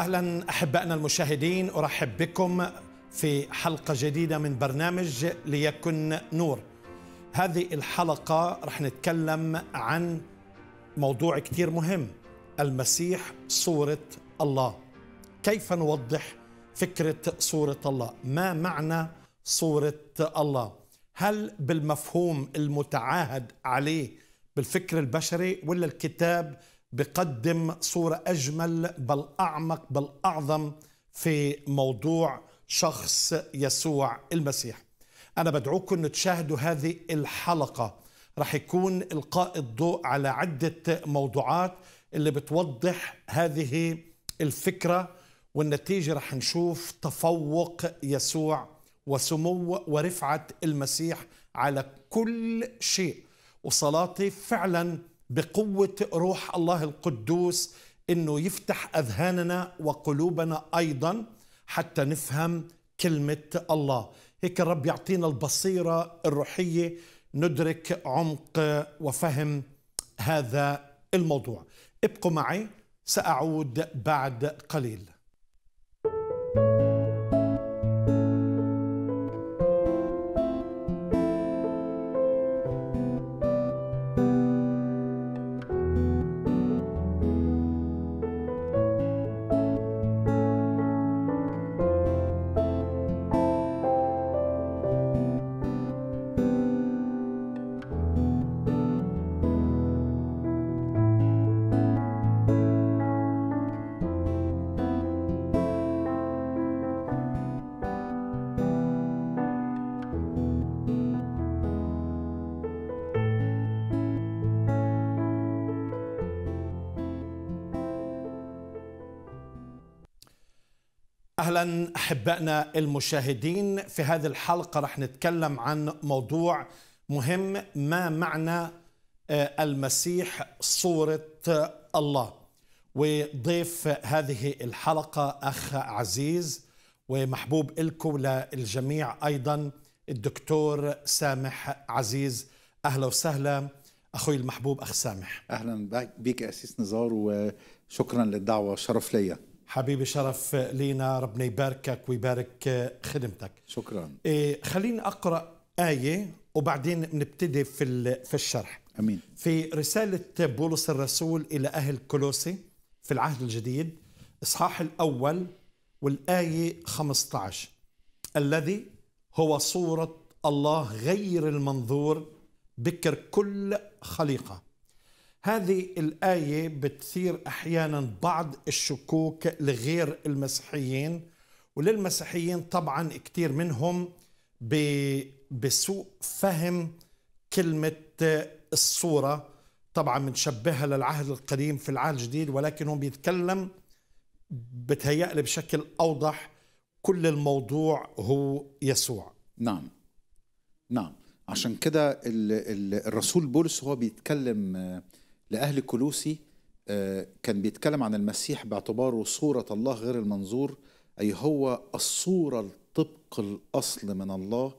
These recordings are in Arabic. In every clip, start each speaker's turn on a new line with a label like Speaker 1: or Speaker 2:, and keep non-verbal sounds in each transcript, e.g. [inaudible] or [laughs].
Speaker 1: اهلا احبائنا المشاهدين ارحب بكم في حلقه جديده من برنامج ليكن نور. هذه الحلقه رح نتكلم عن موضوع كثير مهم المسيح صوره الله. كيف نوضح فكره صوره الله؟ ما معنى صوره الله؟ هل بالمفهوم المتعاهد عليه بالفكر البشري ولا الكتاب بقدم صورة أجمل بل أعمق بل أعظم في موضوع شخص يسوع المسيح أنا بدعوكم أن تشاهدوا هذه الحلقة رح يكون إلقاء الضوء على عدة موضوعات اللي بتوضح هذه الفكرة والنتيجة رح نشوف تفوق يسوع وسمو ورفعة المسيح على كل شيء وصلاتي فعلا بقوه روح الله القدوس انه يفتح اذهاننا وقلوبنا ايضا حتى نفهم كلمه الله هيك الرب يعطينا البصيره الروحيه ندرك عمق وفهم هذا الموضوع ابقوا معي ساعود بعد قليل اهلا احبائنا المشاهدين في هذه الحلقه رح نتكلم عن موضوع مهم ما معنى آه، المسيح صوره آه، الله وضيف هذه الحلقه اخ عزيز ومحبوب لكم للجميع ايضا الدكتور سامح عزيز اهلا وسهلا اخوي المحبوب اخ سامح
Speaker 2: اهلا بك اسيس نزار وشكرا للدعوه شرف ليا
Speaker 1: حبيبي شرف لينا ربنا يباركك ويبارك خدمتك شكرا إيه خليني اقرا ايه وبعدين نبتدي في في الشرح امين في رساله بولس الرسول الى اهل كولوسي في العهد الجديد اصحاح الاول والايه 15 الذي هو صوره الله غير المنظور بكر كل خليقه هذه الآية بتثير أحيانا بعض الشكوك لغير المسيحيين وللمسيحيين طبعا كثير منهم بسوء فهم كلمة الصورة طبعا بنشبهها للعهد القديم في العهد الجديد ولكن هو بيتكلم بتهيألي بشكل أوضح كل الموضوع هو يسوع
Speaker 2: نعم نعم عشان كده الرسول بولس هو بيتكلم لأهل كلوسي آه، كان بيتكلم عن المسيح باعتباره صورة الله غير المنظور أي هو الصورة الطبق الأصل من الله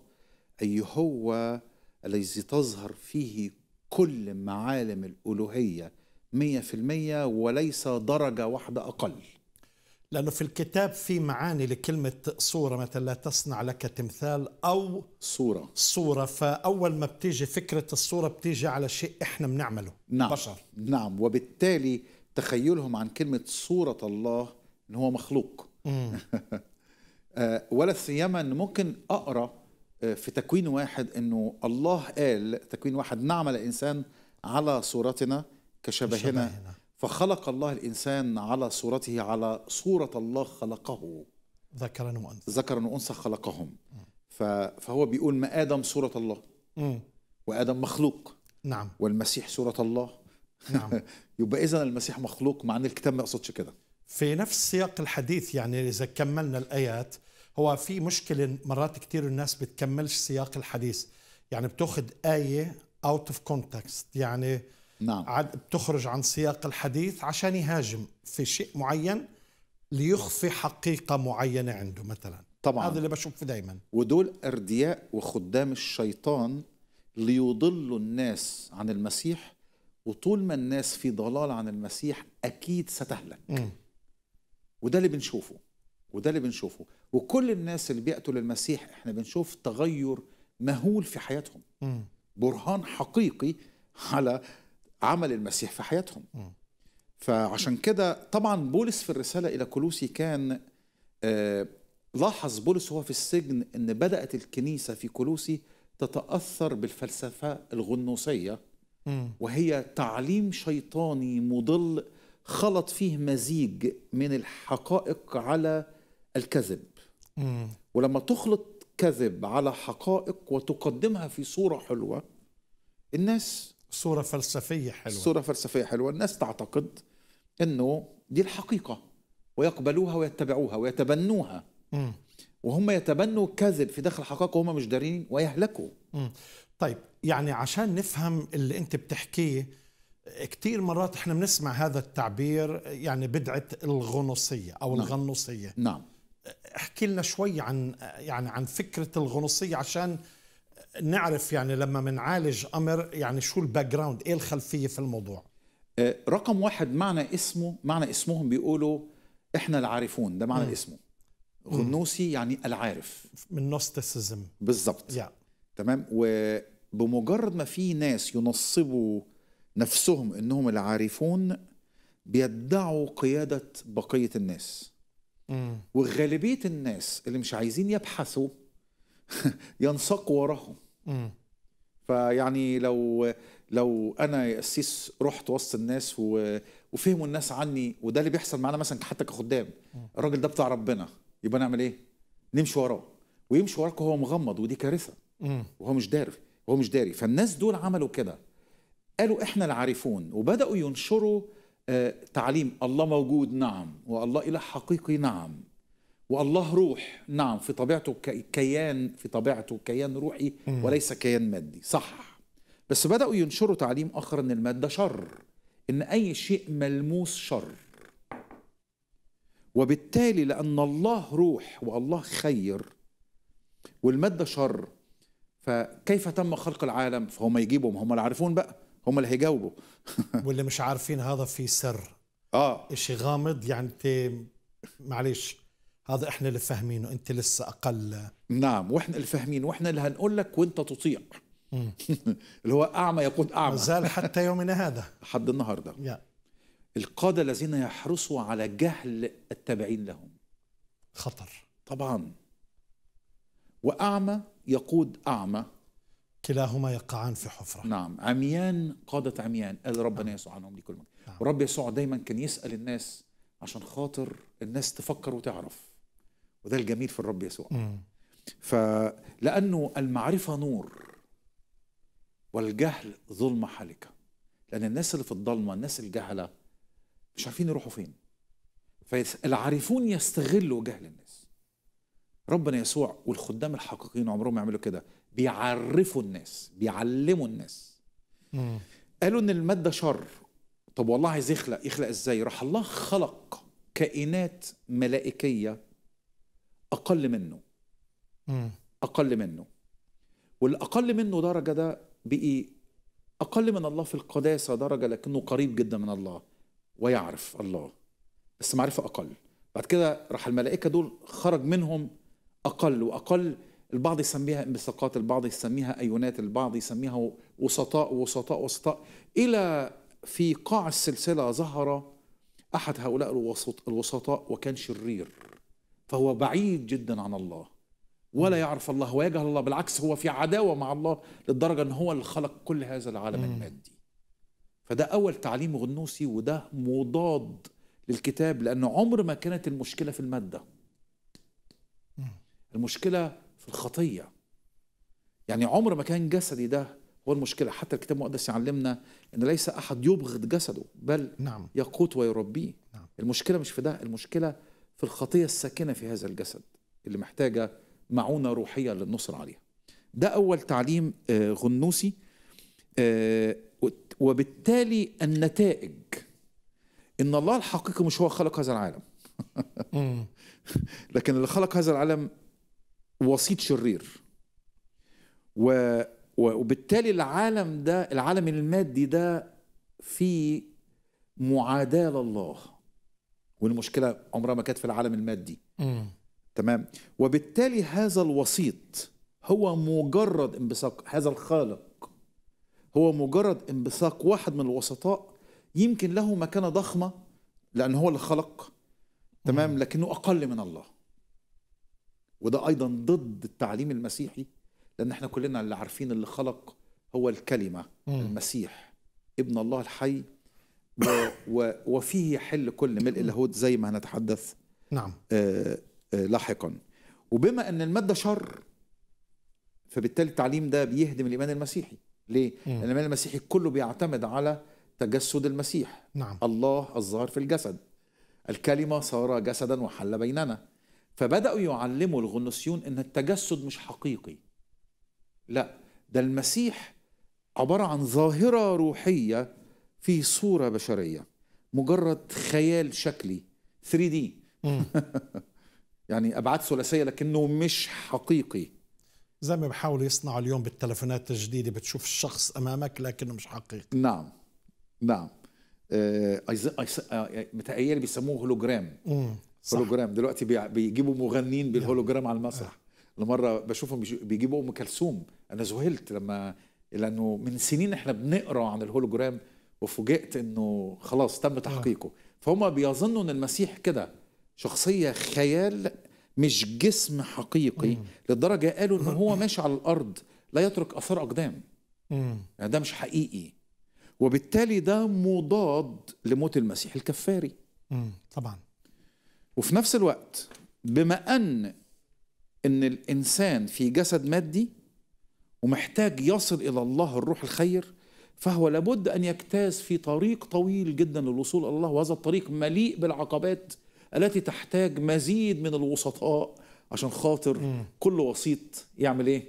Speaker 2: أي هو الذي تظهر فيه كل معالم الألوهية مية في المية وليس درجة واحدة أقل
Speaker 1: لأنه في الكتاب في معاني لكلمة صورة مثلا لا تصنع لك تمثال أو صورة صورة فأول ما بتيجي فكرة الصورة بتيجي على شيء إحنا بنعمله نعم بشر
Speaker 2: نعم وبالتالي تخيلهم عن كلمة صورة الله إن هو مخلوق [laughs] آه، ولا سيما إن ممكن أقرأ آه، في تكوين واحد إنه الله قال تكوين واحد نعمل الإنسان على صورتنا كشبهنا, كشبهنا. فخلق الله الإنسان على صورته على صورة الله خلقه
Speaker 1: ذكرا وأنثى
Speaker 2: ذكرا وأنثى خلقهم فهو بيقول ما آدم صورة الله م. وآدم مخلوق نعم والمسيح صورة الله نعم [laughs] يبقى إذا المسيح مخلوق مع أن الكتاب ما يقصدش كده
Speaker 1: في نفس سياق الحديث يعني إذا كملنا الآيات هو في مشكلة مرات كثير الناس بتكملش سياق الحديث يعني بتاخذ آية اوت اوف كونتكست يعني نعم عاد بتخرج عن سياق الحديث عشان يهاجم في شيء معين ليخفي حقيقة معينة عنده مثلا طبعا هذا اللي بشوفه دايما
Speaker 2: ودول أردياء وخدام الشيطان ليضلوا الناس عن المسيح وطول ما الناس في ضلال عن المسيح أكيد ستهلك م. وده اللي بنشوفه وده اللي بنشوفه وكل الناس اللي بيقتل المسيح احنا بنشوف تغير مهول في حياتهم م. برهان حقيقي على عمل المسيح في حياتهم فعشان كده طبعا بولس في الرسالة إلى كولوسي كان آه، لاحظ بولس وهو في السجن أن بدأت الكنيسة في كولوسي تتأثر بالفلسفة الغنوصية وهي تعليم شيطاني مضل خلط فيه مزيج من الحقائق على الكذب ولما تخلط كذب على حقائق وتقدمها في صورة حلوة الناس صورة فلسفية حلوة صورة فلسفية حلوة الناس تعتقد أنه دي الحقيقة ويقبلوها ويتبعوها ويتبنوها م. وهم يتبنوا كذب في داخل الحقائق وهم
Speaker 1: مش دارين ويهلكوا م. طيب يعني عشان نفهم اللي أنت بتحكيه كثير مرات احنا بنسمع هذا التعبير يعني بدعة الغنوصية أو نعم. الغنوصية نعم احكي لنا شوي عن يعني عن فكرة الغنوصية عشان نعرف يعني لما بنعالج امر يعني شو الباك جراوند ايه الخلفيه في الموضوع آه، رقم واحد معنى اسمه معنى اسمهم بيقولوا
Speaker 2: احنا العارفون ده معنى اسمه غنوسي يعني العارف
Speaker 1: من نوستسيزم
Speaker 2: بالظبط yeah. تمام وبمجرد ما في ناس ينصبوا نفسهم انهم العارفون بيدعوا قياده بقيه الناس وغالبيه الناس اللي مش عايزين يبحثوا [laughs] ينساقوا وراهم فيعني لو لو انا يا قسيس رحت وسط الناس وفهموا الناس عني وده اللي بيحصل معانا مثلا حتى كخدام الراجل ده بتاع ربنا يبقى نعمل ايه؟ نمشي وراه ويمشي وراك وهو مغمض ودي كارثه وهو مش داري وهو مش داري فالناس دول عملوا كده قالوا احنا العارفون وبداوا ينشروا آه، تعليم الله موجود نعم والله اله حقيقي نعم والله روح نعم في طبيعته كيان في طبيعته كيان روحي وليس كيان مادي صح بس بدأوا ينشروا تعليم آخر أن المادة شر إن أي شيء ملموس شر وبالتالي لأن الله روح والله خير والمادة شر فكيف تم خلق العالم فهم يجيبوا ما هم اللي عارفون بقى هم اللي هيجاوبوا
Speaker 1: [laughs] واللي مش عارفين هذا في سر اه شيء غامض يعني معلش هذا احنا اللي فاهمينه انت لسه اقل نعم واحنا اللي فاهمين واحنا اللي هنقول لك وانت تطيع [laughs] اللي هو اعمى يقود اعمى زال حتى يومنا
Speaker 2: هذا [laughs] حد النهارده yeah. القاده الذين يحرصوا على جهل التابعين لهم خطر طبعا واعمى يقود اعمى
Speaker 1: كلاهما يقعان في حفره
Speaker 2: نعم عميان قاده عميان قال ربنا نعم. يسوع عنهم لكل كلمه نعم. ورب يسوع دايما كان يسال الناس عشان خاطر الناس تفكر وتعرف وده الجميل في الرب يسوع فلأنه المعرفة نور والجهل ظلمة حالكة لأن الناس اللي في الضلمة الناس الجهلة مش عارفين يروحوا فين فالعارفون يستغلوا جهل الناس ربنا يسوع والخدام الحقيقيين عمرهم يعملوا كده بيعرفوا الناس بيعلموا الناس مم. قالوا ان المادة شر طب والله عايز يخلق يخلق ازاي راح الله خلق كائنات ملائكية اقل منه اقل منه والاقل منه درجه ده بقي اقل من الله في القداسه درجه لكنه قريب جدا من الله ويعرف الله بس معرفه اقل بعد كده راح الملائكه دول خرج منهم اقل واقل البعض يسميها انبثاقات البعض يسميها ايونات البعض يسميها وسطاء وسطاء وسطاء الى في قاع السلسله ظهر احد هؤلاء الوسطاء وكان شرير فهو بعيد جدا عن الله ولا يعرف الله ويجهل الله بالعكس هو في عداوة مع الله للدرجة أن هو اللي خلق كل هذا العالم المادي فده أول تعليم غنوسي وده مضاد للكتاب لأن عمر ما كانت المشكلة في المادة المشكلة في الخطية يعني عمر ما كان جسدي ده هو المشكلة حتى الكتاب المقدس يعلمنا أن ليس أحد يبغض جسده بل نعم. يقوت ويربيه نعم. المشكلة مش في ده المشكلة في الخطية الساكنة في هذا الجسد اللي محتاجة معونة روحية للنصر عليها ده أول تعليم آه، غنوسي آه، وبالتالي النتائج إن الله الحقيقي مش هو خلق هذا العالم
Speaker 3: [laughs]
Speaker 2: لكن اللي خلق هذا العالم وسيط شرير و وبالتالي العالم ده العالم المادي ده في معاداة لله والمشكله عمرها ما كانت في العالم المادي تمام وبالتالي هذا الوسيط هو مجرد انبثاق هذا الخالق هو مجرد انبثاق واحد من الوسطاء يمكن له مكانه ضخمه لان هو اللي خلق تمام لكنه اقل من الله وده ايضا ضد التعليم المسيحي لان احنا كلنا اللي عارفين اللي خلق هو الكلمه المسيح ابن الله الحي وفيه حل كل ملء اللاهوت زي ما هنتحدث نعم آه، آه، لاحقا وبما ان الماده شر فبالتالي التعليم ده بيهدم الايمان المسيحي ليه؟ لان الايمان المسيحي كله بيعتمد على تجسد المسيح نعم. الله الظاهر في الجسد الكلمه صار جسدا وحل بيننا فبداوا يعلموا الغنوصيون ان التجسد مش حقيقي لا ده المسيح عباره عن ظاهره روحيه في صورة بشرية مجرد خيال شكلي 3 دي [laughs] يعني ابعاد ثلاثيه لكنه مش حقيقي
Speaker 1: زي ما بحاولوا يصنعوا اليوم بالتلفونات الجديده بتشوف الشخص امامك لكنه مش حقيقي
Speaker 2: نعم نعم متأيل آه، آه، يعني متهيألي بيسموه هولوجرام هولوجرام دلوقتي بيجيبوا مغنيين بالهولوجرام على المسرح المره بشوفهم بيجيبوا ام كلثوم انا ذهلت لما لانه من سنين احنا بنقرا عن الهولوجرام وفوجئت انه خلاص تم آه. تحقيقه فهم بيظنوا ان المسيح كده شخصيه خيال مش جسم حقيقي لدرجه قالوا ان هو [coughs] ماشي على الارض لا يترك اثار اقدام يعني ده مش حقيقي وبالتالي ده مضاد لموت المسيح الكفاري طبعا وفي نفس الوقت بما ان ان الانسان في جسد مادي ومحتاج يصل الى الله الروح الخير فهو لابد أن يجتاز في طريق طويل جدا للوصول إلى الله وهذا الطريق مليء بالعقبات التي تحتاج مزيد من الوسطاء عشان خاطر م. كل وسيط يعمل ايه؟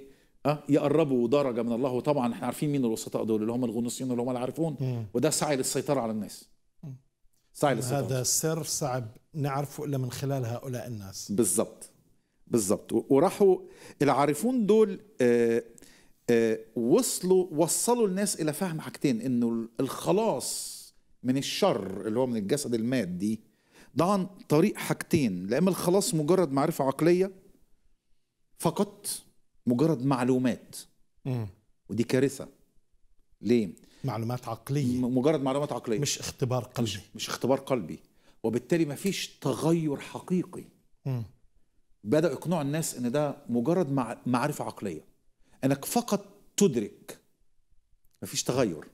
Speaker 2: أه؟ يقربوا درجه من الله وطبعا احنا عارفين مين الوسطاء دول اللي هم الغنوصيين اللي هم العارفون م. وده سعي للسيطره على الناس. سعي للسيطره هذا
Speaker 1: سر صعب نعرفه الا من خلال هؤلاء الناس.
Speaker 2: بالظبط بالظبط وراحوا العارفون دول آه آه، وصلوا وصلوا الناس الى فهم حاجتين انه الخلاص من الشر اللي هو من الجسد المادي ده عن طريق حاجتين لا اما الخلاص مجرد معرفه عقليه فقط مجرد معلومات مم. ودي كارثه ليه معلومات عقليه مجرد معلومات عقليه مش اختبار قلبي مش, مش اختبار قلبي وبالتالي مفيش تغير حقيقي مم. بدا يقنعوا الناس ان ده مجرد معرفه عقليه انك فقط تدرك مفيش تغير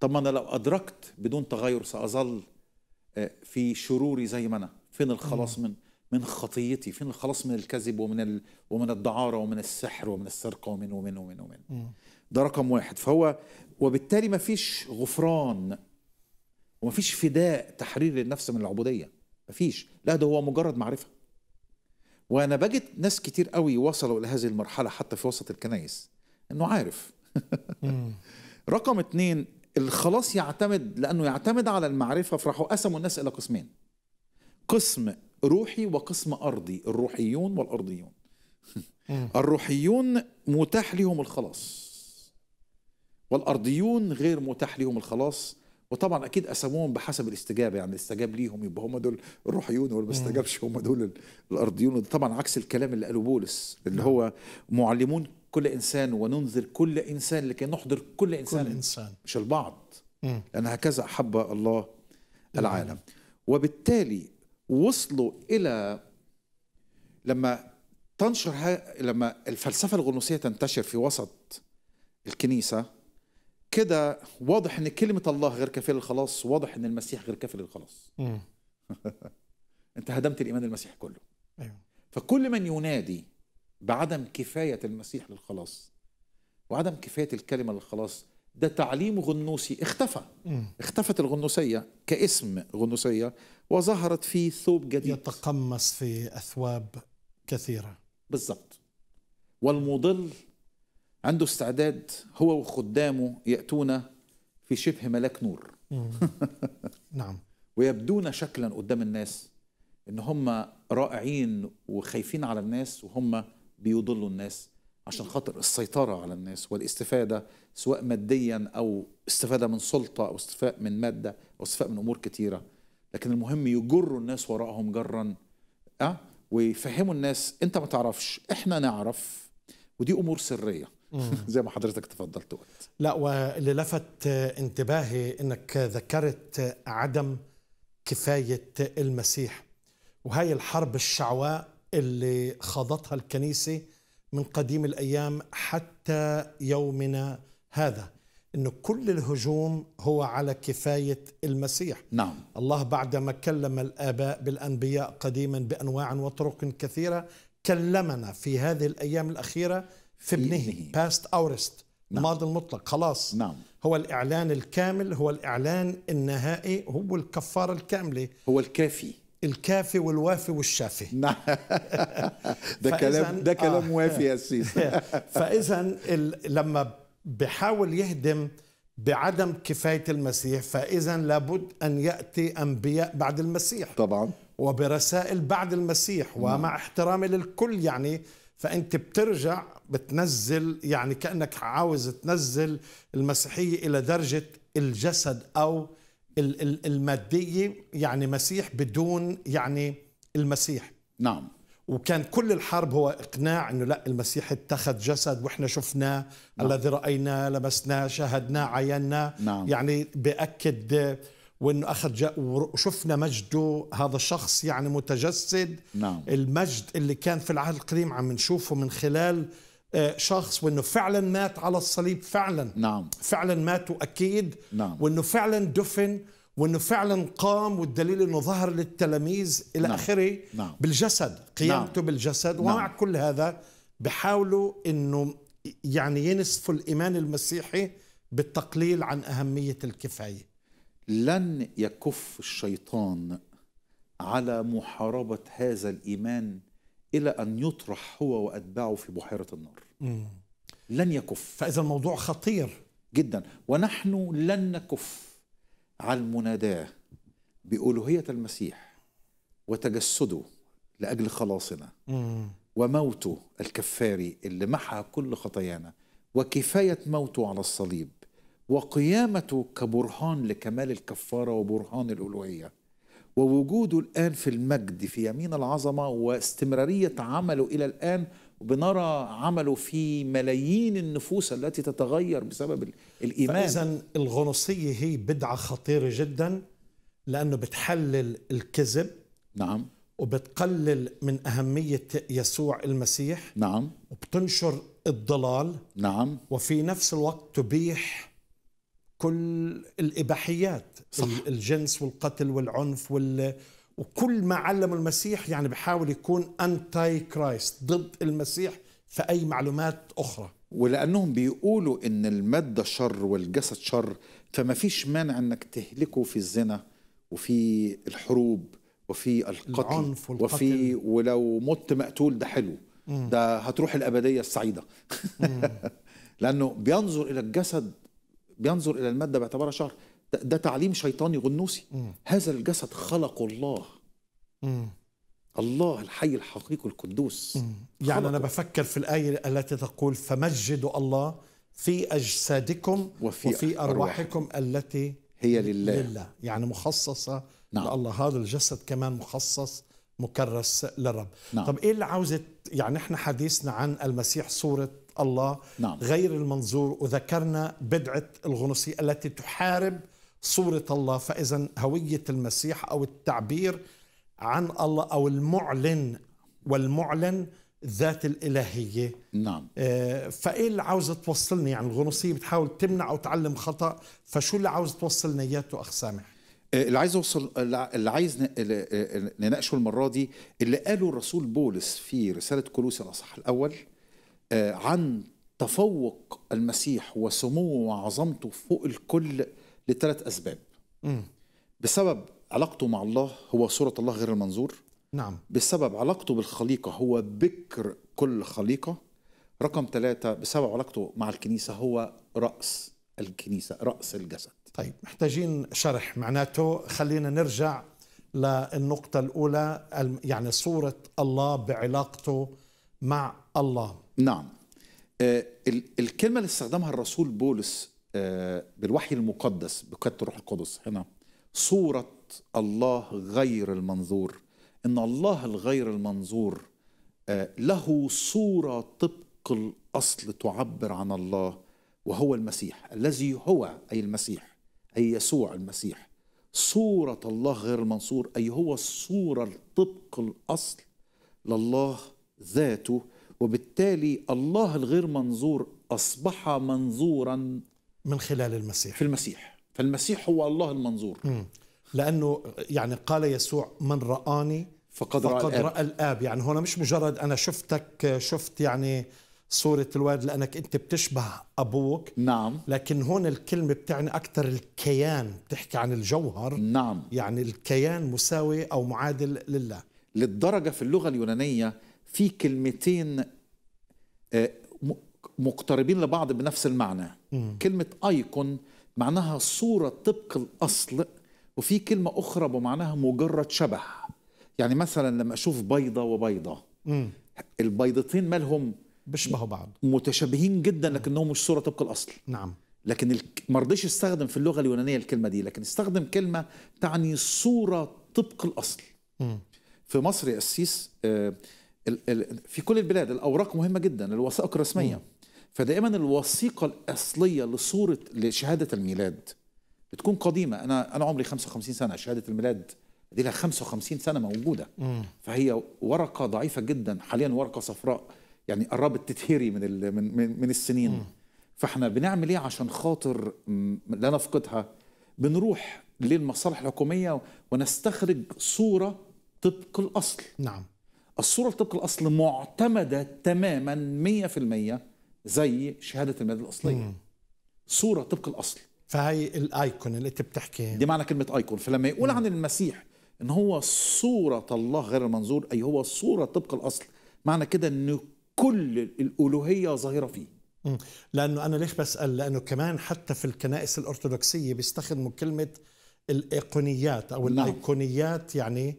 Speaker 2: طب ما انا لو ادركت بدون تغير ساظل آه، في شروري زي ما انا فين الخلاص من من خطيتي فين الخلاص من الكذب ومن ال... ومن الدعاره ومن السحر ومن السرقه ومن ومن ومن ومن ده رقم واحد فهو وبالتالي مفيش غفران ومفيش فداء تحرير للنفس من العبوديه مفيش لا ده هو مجرد معرفه وانا بجد ناس كتير قوي وصلوا لهذه المرحله حتى في وسط الكنايس انه عارف [laughs] رقم اتنين الخلاص يعتمد لانه يعتمد على المعرفه فراحوا قسموا الناس الى قسمين قسم روحي وقسم ارضي الروحيون والارضيون [laughs] الروحيون متاح لهم الخلاص والارضيون غير متاح لهم الخلاص وطبعا اكيد قسموهم بحسب الاستجابه يعني استجاب ليهم يبقى هم دول الروحيون واللي ما استجابش هم دول الارضيون وده طبعا عكس الكلام اللي قاله بولس اللي نعم. هو معلمون كل إنسان وننذر كل إنسان لكي نحضر كل إنسان, كل إنسان. مش البعض م. لأن هكذا أحب الله العالم وبالتالي وصلوا إلى لما تنشر ها لما الفلسفة الغنوصية تنتشر في وسط الكنيسة كده واضح ان كلمة الله غير كافية للخلاص واضح ان المسيح غير كافي للخلاص [laughs] انت هدمت الايمان المسيحي كله أيوه. فكل من ينادي بعدم كفاية المسيح للخلاص وعدم كفاية الكلمة للخلاص ده تعليم غنوسي اختفى اختفت الغنوسية كاسم غنوسية وظهرت في ثوب جديد يتقمص
Speaker 1: في أثواب كثيرة
Speaker 2: بالضبط والمضل عنده استعداد هو وخدامه يأتون في شبه ملاك نور
Speaker 3: [laughs] نعم
Speaker 2: ويبدون شكلا قدام الناس ان هم رائعين وخايفين على الناس وهم بيضلوا الناس عشان خاطر السيطرة على الناس والاستفادة سواء ماديا أو استفادة من سلطة أو استفاء من مادة أو استفاء من أمور كتيرة لكن المهم يجروا الناس وراءهم جرا أه؟ ويفهموا الناس أنت ما تعرفش إحنا نعرف ودي أمور سرية [laughs] زي ما حضرتك تفضلت وقت
Speaker 1: لا واللي لفت انتباهي أنك ذكرت عدم كفاية المسيح وهي الحرب الشعواء اللي خاضتها الكنيسة من قديم الأيام حتى يومنا هذا أن كل الهجوم هو على كفاية المسيح نعم الله بعدما كلم الآباء بالأنبياء قديما بأنواع وطرق كثيرة كلمنا في هذه الأيام الأخيرة في ابنه باست أورست نعم. الماضي المطلق خلاص نعم. هو الإعلان الكامل هو الإعلان النهائي هو الكفارة الكاملة هو الكافي الكافي والوافي والشافي [laughs] نعم. ده كلام ده آه. كلام آه وافي يا سيدي [laughs] فاذا لما بحاول يهدم بعدم كفايه المسيح فاذا لابد ان ياتي انبياء بعد المسيح طبعا وبرسائل بعد المسيح نعم. ومع احترامي للكل يعني فانت بترجع بتنزل يعني كانك عاوز تنزل المسيحيه الى درجه الجسد او الماديه يعني مسيح بدون يعني المسيح نعم وكان كل الحرب هو اقناع انه لا المسيح اتخذ جسد واحنا شفناه نعم. الذي رايناه لمسناه شاهدناه عيناه نعم. يعني باكد وانه اخذ وشفنا مجده هذا الشخص يعني متجسد نعم. المجد اللي كان في العهد القديم عم نشوفه من خلال شخص وانه فعلا مات على الصليب فعلا نعم فعلا مات واكيد نعم وانه فعلا دفن وانه فعلا قام والدليل انه ظهر للتلاميذ الى نعم. اخره نعم. بالجسد قيامته نعم. بالجسد نعم. ومع كل هذا بحاولوا انه يعني ينسفوا الايمان المسيحي بالتقليل عن اهميه الكفايه
Speaker 2: لن يكف الشيطان على محاربه هذا الايمان الى ان يطرح هو واتباعه في بحيره النار لن يكف فإذا الموضوع خطير جدا ونحن لن نكف عن مناداه بألوهية المسيح وتجسده لأجل خلاصنا وموته الكفاري اللي محى كل خطايانا وكفاية موته على الصليب وقيامته كبرهان لكمال الكفارة وبرهان الألوهية ووجوده الآن في المجد في يمين العظمة واستمرارية عمله إلى الآن وبنرى عمله في ملايين النفوس التي تتغير بسبب الإيمان إذا
Speaker 1: الغنوصية هي بدعة خطيرة جدا لأنه بتحلل الكذب نعم وبتقلل من أهمية يسوع المسيح نعم وبتنشر الضلال نعم وفي نفس الوقت تبيح كل الإباحيات صح. الجنس والقتل والعنف وال وكل ما علم المسيح يعني بحاول يكون انتي كرايست ضد المسيح في اي معلومات اخرى
Speaker 2: ولانهم بيقولوا ان الماده شر والجسد شر فما فيش مانع انك تهلكه في الزنا وفي الحروب وفي القتل العنف والقتل وفي ولو مت مقتول ده حلو مم. ده هتروح الابديه السعيده [laughs] لانه بينظر الى الجسد بينظر الى الماده باعتبارها شر ده تعليم شيطاني غنوصي هذا الجسد خلقه الله مم. الله الحي الحقيقي القدوس
Speaker 1: يعني خلقه. انا بفكر في الايه التي تقول فمجدوا الله في اجسادكم وفي, وفي أرواحكم, أرواح. التي
Speaker 2: هي لله, لله.
Speaker 1: يعني مخصصه نعم. لله هذا الجسد كمان مخصص مكرس للرب نعم. طب ايه اللي عاوزة يعني احنا حديثنا عن المسيح صورة الله نعم. غير المنظور وذكرنا بدعة الغنوصية التي تحارب صورة الله فإذا هوية المسيح أو التعبير عن الله أو المعلن والمعلن ذات الإلهية نعم آه، فإيه اللي عاوزة توصلني يعني الغنوصية بتحاول تمنع أو تعلم خطأ فشو اللي عاوزة توصلنا إياه أخ سامح
Speaker 2: آه، اللي عايز اوصل اللي عايز آه، نناقشه المره دي اللي قاله الرسول بولس في رساله كولوسي الاصحاح الاول عن تفوق المسيح وسموه وعظمته فوق الكل لثلاث أسباب مم. بسبب علاقته مع الله هو صورة الله غير المنظور نعم بسبب علاقته بالخليقة هو بكر كل خليقة رقم ثلاثة بسبب علاقته مع الكنيسة هو رأس الكنيسة رأس الجسد طيب
Speaker 1: محتاجين شرح معناته خلينا نرجع للنقطة الأولى يعني صورة الله بعلاقته مع الله
Speaker 4: نعم آه،
Speaker 2: الكلمة اللي استخدمها الرسول بولس آه، بالوحي المقدس بقياده الروح القدس هنا صوره الله غير المنظور ان الله الغير المنظور آه، له صوره طبق الاصل تعبر عن الله وهو المسيح الذي هو اي المسيح اي يسوع المسيح صوره الله غير المنصور اي هو الصوره طبق الاصل لله ذاته وبالتالي الله الغير منظور اصبح منظورا من خلال المسيح في المسيح فالمسيح هو الله
Speaker 4: المنظور
Speaker 1: مم. لأنه يعني قال يسوع من رآني فقد, رأى, فقد رأى, رأى الآب يعني هنا مش مجرد أنا شفتك شفت يعني صورة الولد لأنك أنت بتشبه أبوك نعم لكن هون الكلمة بتعني أكثر الكيان بتحكي عن الجوهر نعم يعني الكيان مساوي أو معادل لله للدرجة في
Speaker 2: اللغة اليونانية في كلمتين آه، مقتربين لبعض بنفس المعنى مم. كلمة أيكون معناها صورة طبق الأصل وفي كلمة أخرى بمعناها مجرد شبه يعني مثلا لما أشوف بيضة وبيضة مم. البيضتين مالهم بيشبهوا بعض متشابهين جدا نعم. لكنهم مش صورة طبق الأصل نعم لكن ما رضيش استخدم في اللغة اليونانية الكلمة دي لكن استخدم كلمة تعني صورة طبق الأصل مم. في مصر يا أسيس آه في كل البلاد الاوراق مهمه جدا الوثائق الرسميه فدائما الوثيقة الأصلية لصورة لشهادة الميلاد بتكون قديمة أنا أنا عمري 55 سنة شهادة الميلاد دي لها 55 سنة موجودة م. فهي ورقة ضعيفة جدا حاليا ورقة صفراء يعني قربت تتهري من ال من, من السنين م. فاحنا بنعمل ايه عشان خاطر لا نفقدها بنروح للمصالح الحكومية ونستخرج صورة طبق الأصل نعم الصورة طبق الأصل معتمدة تماما 100% زي شهاده الميلاد الاصليه مم. صوره طبق الاصل فهي الايكون اللي انت بتحكي دي معنى كلمه ايكون فلما يقول مم. عن المسيح ان هو صوره الله غير المنظور اي هو صوره طبق الاصل معنى كده ان كل الالوهيه ظاهره فيه
Speaker 1: مم. لانه انا ليش بسال لانه كمان حتى في الكنائس الارثوذكسيه بيستخدموا كلمه الايقونيات او نعم. الايقونيات يعني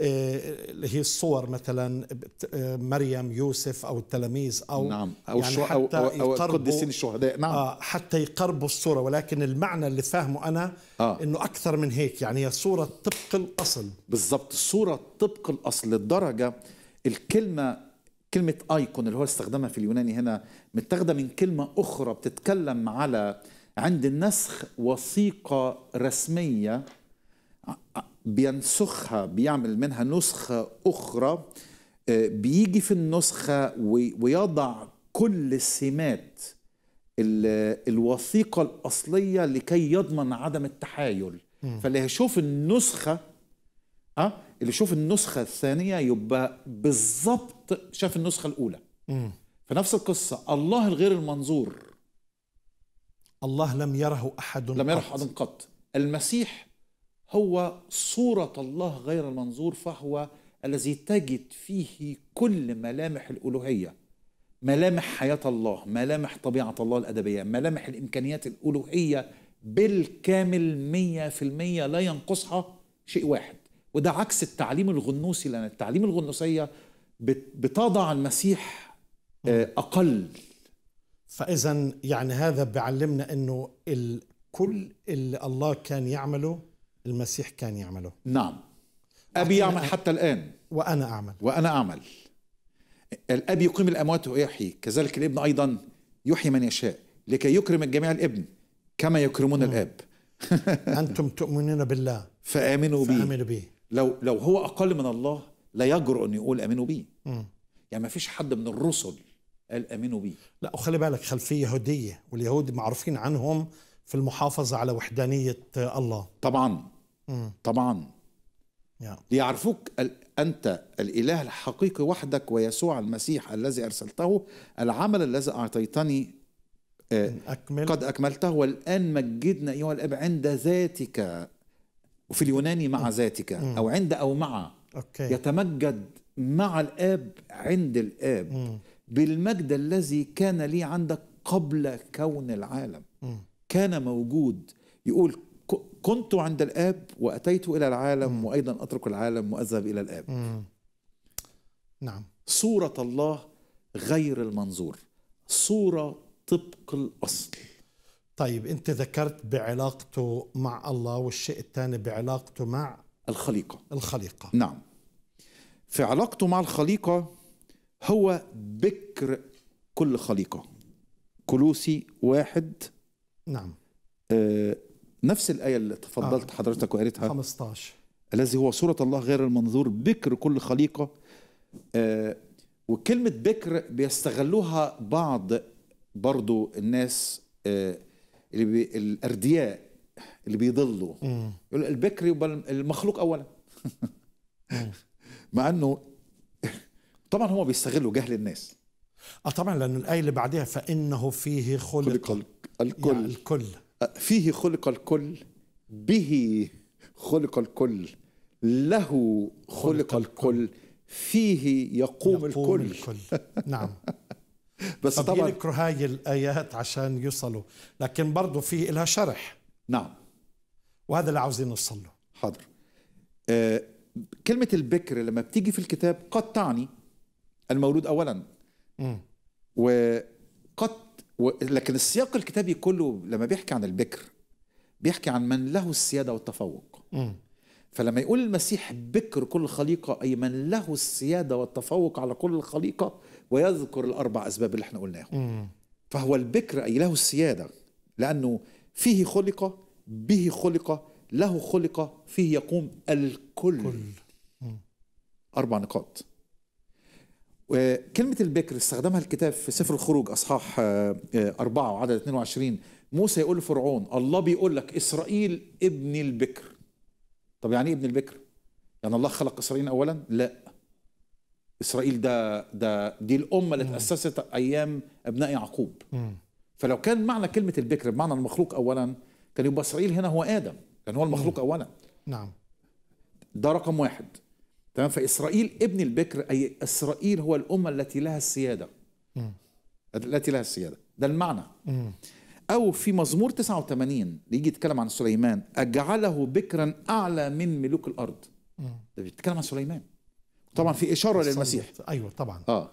Speaker 1: آه، اللي هي الصور مثلا آه، مريم يوسف او التلاميذ او نعم او يعني حتى او, أو, أو قدسين الشهداء نعم آه حتى يقربوا الصوره ولكن المعنى اللي فاهمه انا آه. انه اكثر من هيك يعني هي صوره طبق الاصل
Speaker 2: بالضبط صوره طبق الاصل للدرجه الكلمه كلمه ايكون اللي هو استخدمها في اليوناني هنا متاخده من كلمه اخرى بتتكلم على عند النسخ وثيقه رسميه بينسخها بيعمل منها نسخة أخرى آه، بيجي في النسخة ويضع كل السمات الوثيقة الأصلية لكي يضمن عدم التحايل فاللي هيشوف النسخة أه اللي يشوف النسخة الثانية يبقى بالظبط شاف النسخة الأولى فنفس القصة الله الغير المنظور الله لم يره أحد لم يره أحد قط المسيح هو صورة الله غير المنظور فهو الذي تجد فيه كل ملامح الألوهية ملامح حياة الله ملامح طبيعة الله الأدبية ملامح الإمكانيات الألوهية بالكامل مية في المية لا ينقصها شيء واحد وده عكس التعليم الغنوسي لأن التعليم الغنوسية بتضع المسيح آه، أقل
Speaker 1: فإذا يعني هذا بيعلمنا أنه كل اللي الله كان يعمله المسيح كان يعمله نعم أبي يعمل حتى الآن وأنا أعمل
Speaker 2: وأنا أعمل الأب يقيم الأموات ويحيي كذلك الابن أيضا يحيي من يشاء لكي يكرم الجميع الابن كما يكرمون مم. نعم. الاب
Speaker 1: [laughs] انتم تؤمنون بالله فامنوا بي فامنوا به
Speaker 2: لو لو هو اقل من الله لا يجرؤ انه يقول امنوا به يعني ما فيش حد من الرسل قال امنوا به
Speaker 1: لا وخلي بالك خلفيه يهوديه واليهود معروفين عنهم في المحافظه على وحدانيه الله
Speaker 2: طبعا طبعا ليعرفوك أنت الإله الحقيقي وحدك ويسوع المسيح الذي أرسلته العمل الذي أعطيتني آه، أكمل. قد أكملته والآن مجدنا أيها الأب عند ذاتك وفي اليوناني مع ذاتك أو عند أو مع أوكي. يتمجد مع الآب عند الآب م. بالمجد الذي كان لي عندك قبل كون العالم م. كان موجود يقول كنت عند الآب وأتيت إلى العالم مم. وأيضا أترك العالم وأذهب إلى الآب
Speaker 3: مم.
Speaker 1: نعم
Speaker 2: صورة الله غير المنظور
Speaker 1: صورة طبق الأصل طيب أنت ذكرت بعلاقته مع الله والشيء الثاني بعلاقته مع الخليقة الخليقة
Speaker 2: نعم في علاقته مع الخليقة هو بكر كل خليقة كلوسي واحد نعم آه، نفس الآية اللي تفضلت آه. حضرتك وقريتها
Speaker 1: 15
Speaker 2: الذي هو صورة الله غير المنظور بكر كل خليقة آه وكلمة بكر بيستغلوها بعض برضو الناس آه اللي بي الأردياء اللي بيضلوا يقول البكر يبقى المخلوق أولا
Speaker 1: [laughs] مع أنه طبعا هو بيستغلوا جهل الناس اه طبعا لأن الآية اللي بعدها فإنه فيه خلق, خلق الكل يعني الكل فيه خلق الكل به
Speaker 2: خلق الكل له خلق الكل فيه يقوم, يقوم الكل, الكل.
Speaker 1: نعم [laughs] بس طبعا يذكروا هاي الايات عشان يوصلوا لكن برضه في لها شرح نعم وهذا اللي عاوزين نوصل له
Speaker 2: حاضر آه كلمه البكر لما بتيجي في الكتاب قد تعني المولود اولا م. وقد لكن السياق الكتابي كله لما بيحكي عن البكر بيحكي عن من له السيادة والتفوق فلما يقول المسيح بكر كل خليقة أي من له السيادة والتفوق على كل الخليقة ويذكر الأربع أسباب اللي احنا
Speaker 3: قلناهم
Speaker 2: فهو البكر أي له السيادة لأنه فيه خلق به خلق له خلق فيه يقوم الكل كل. أربع نقاط وكلمة البكر استخدمها الكتاب في سفر الخروج أصحاح آه، آه، أربعة وعدد 22 موسى يقول لفرعون الله بيقول لك إسرائيل ابن البكر طب يعني إيه ابن البكر؟ يعني الله خلق إسرائيل أولا؟ لا إسرائيل ده ده دي الأمة اللي تأسست أيام أبناء يعقوب فلو كان معنى كلمة البكر بمعنى المخلوق أولا كان يبقى إسرائيل هنا هو آدم كان هو المخلوق أولا نعم ده رقم واحد تمام فاسرائيل ابن البكر اي اسرائيل هو الامه التي لها السياده م. التي لها السياده ده المعنى م. او في مزمور 89 يجي يتكلم عن سليمان اجعله بكرا اعلى من ملوك الارض ده بيتكلم عن سليمان طبعا في اشاره التسلط. للمسيح ايوه طبعا اه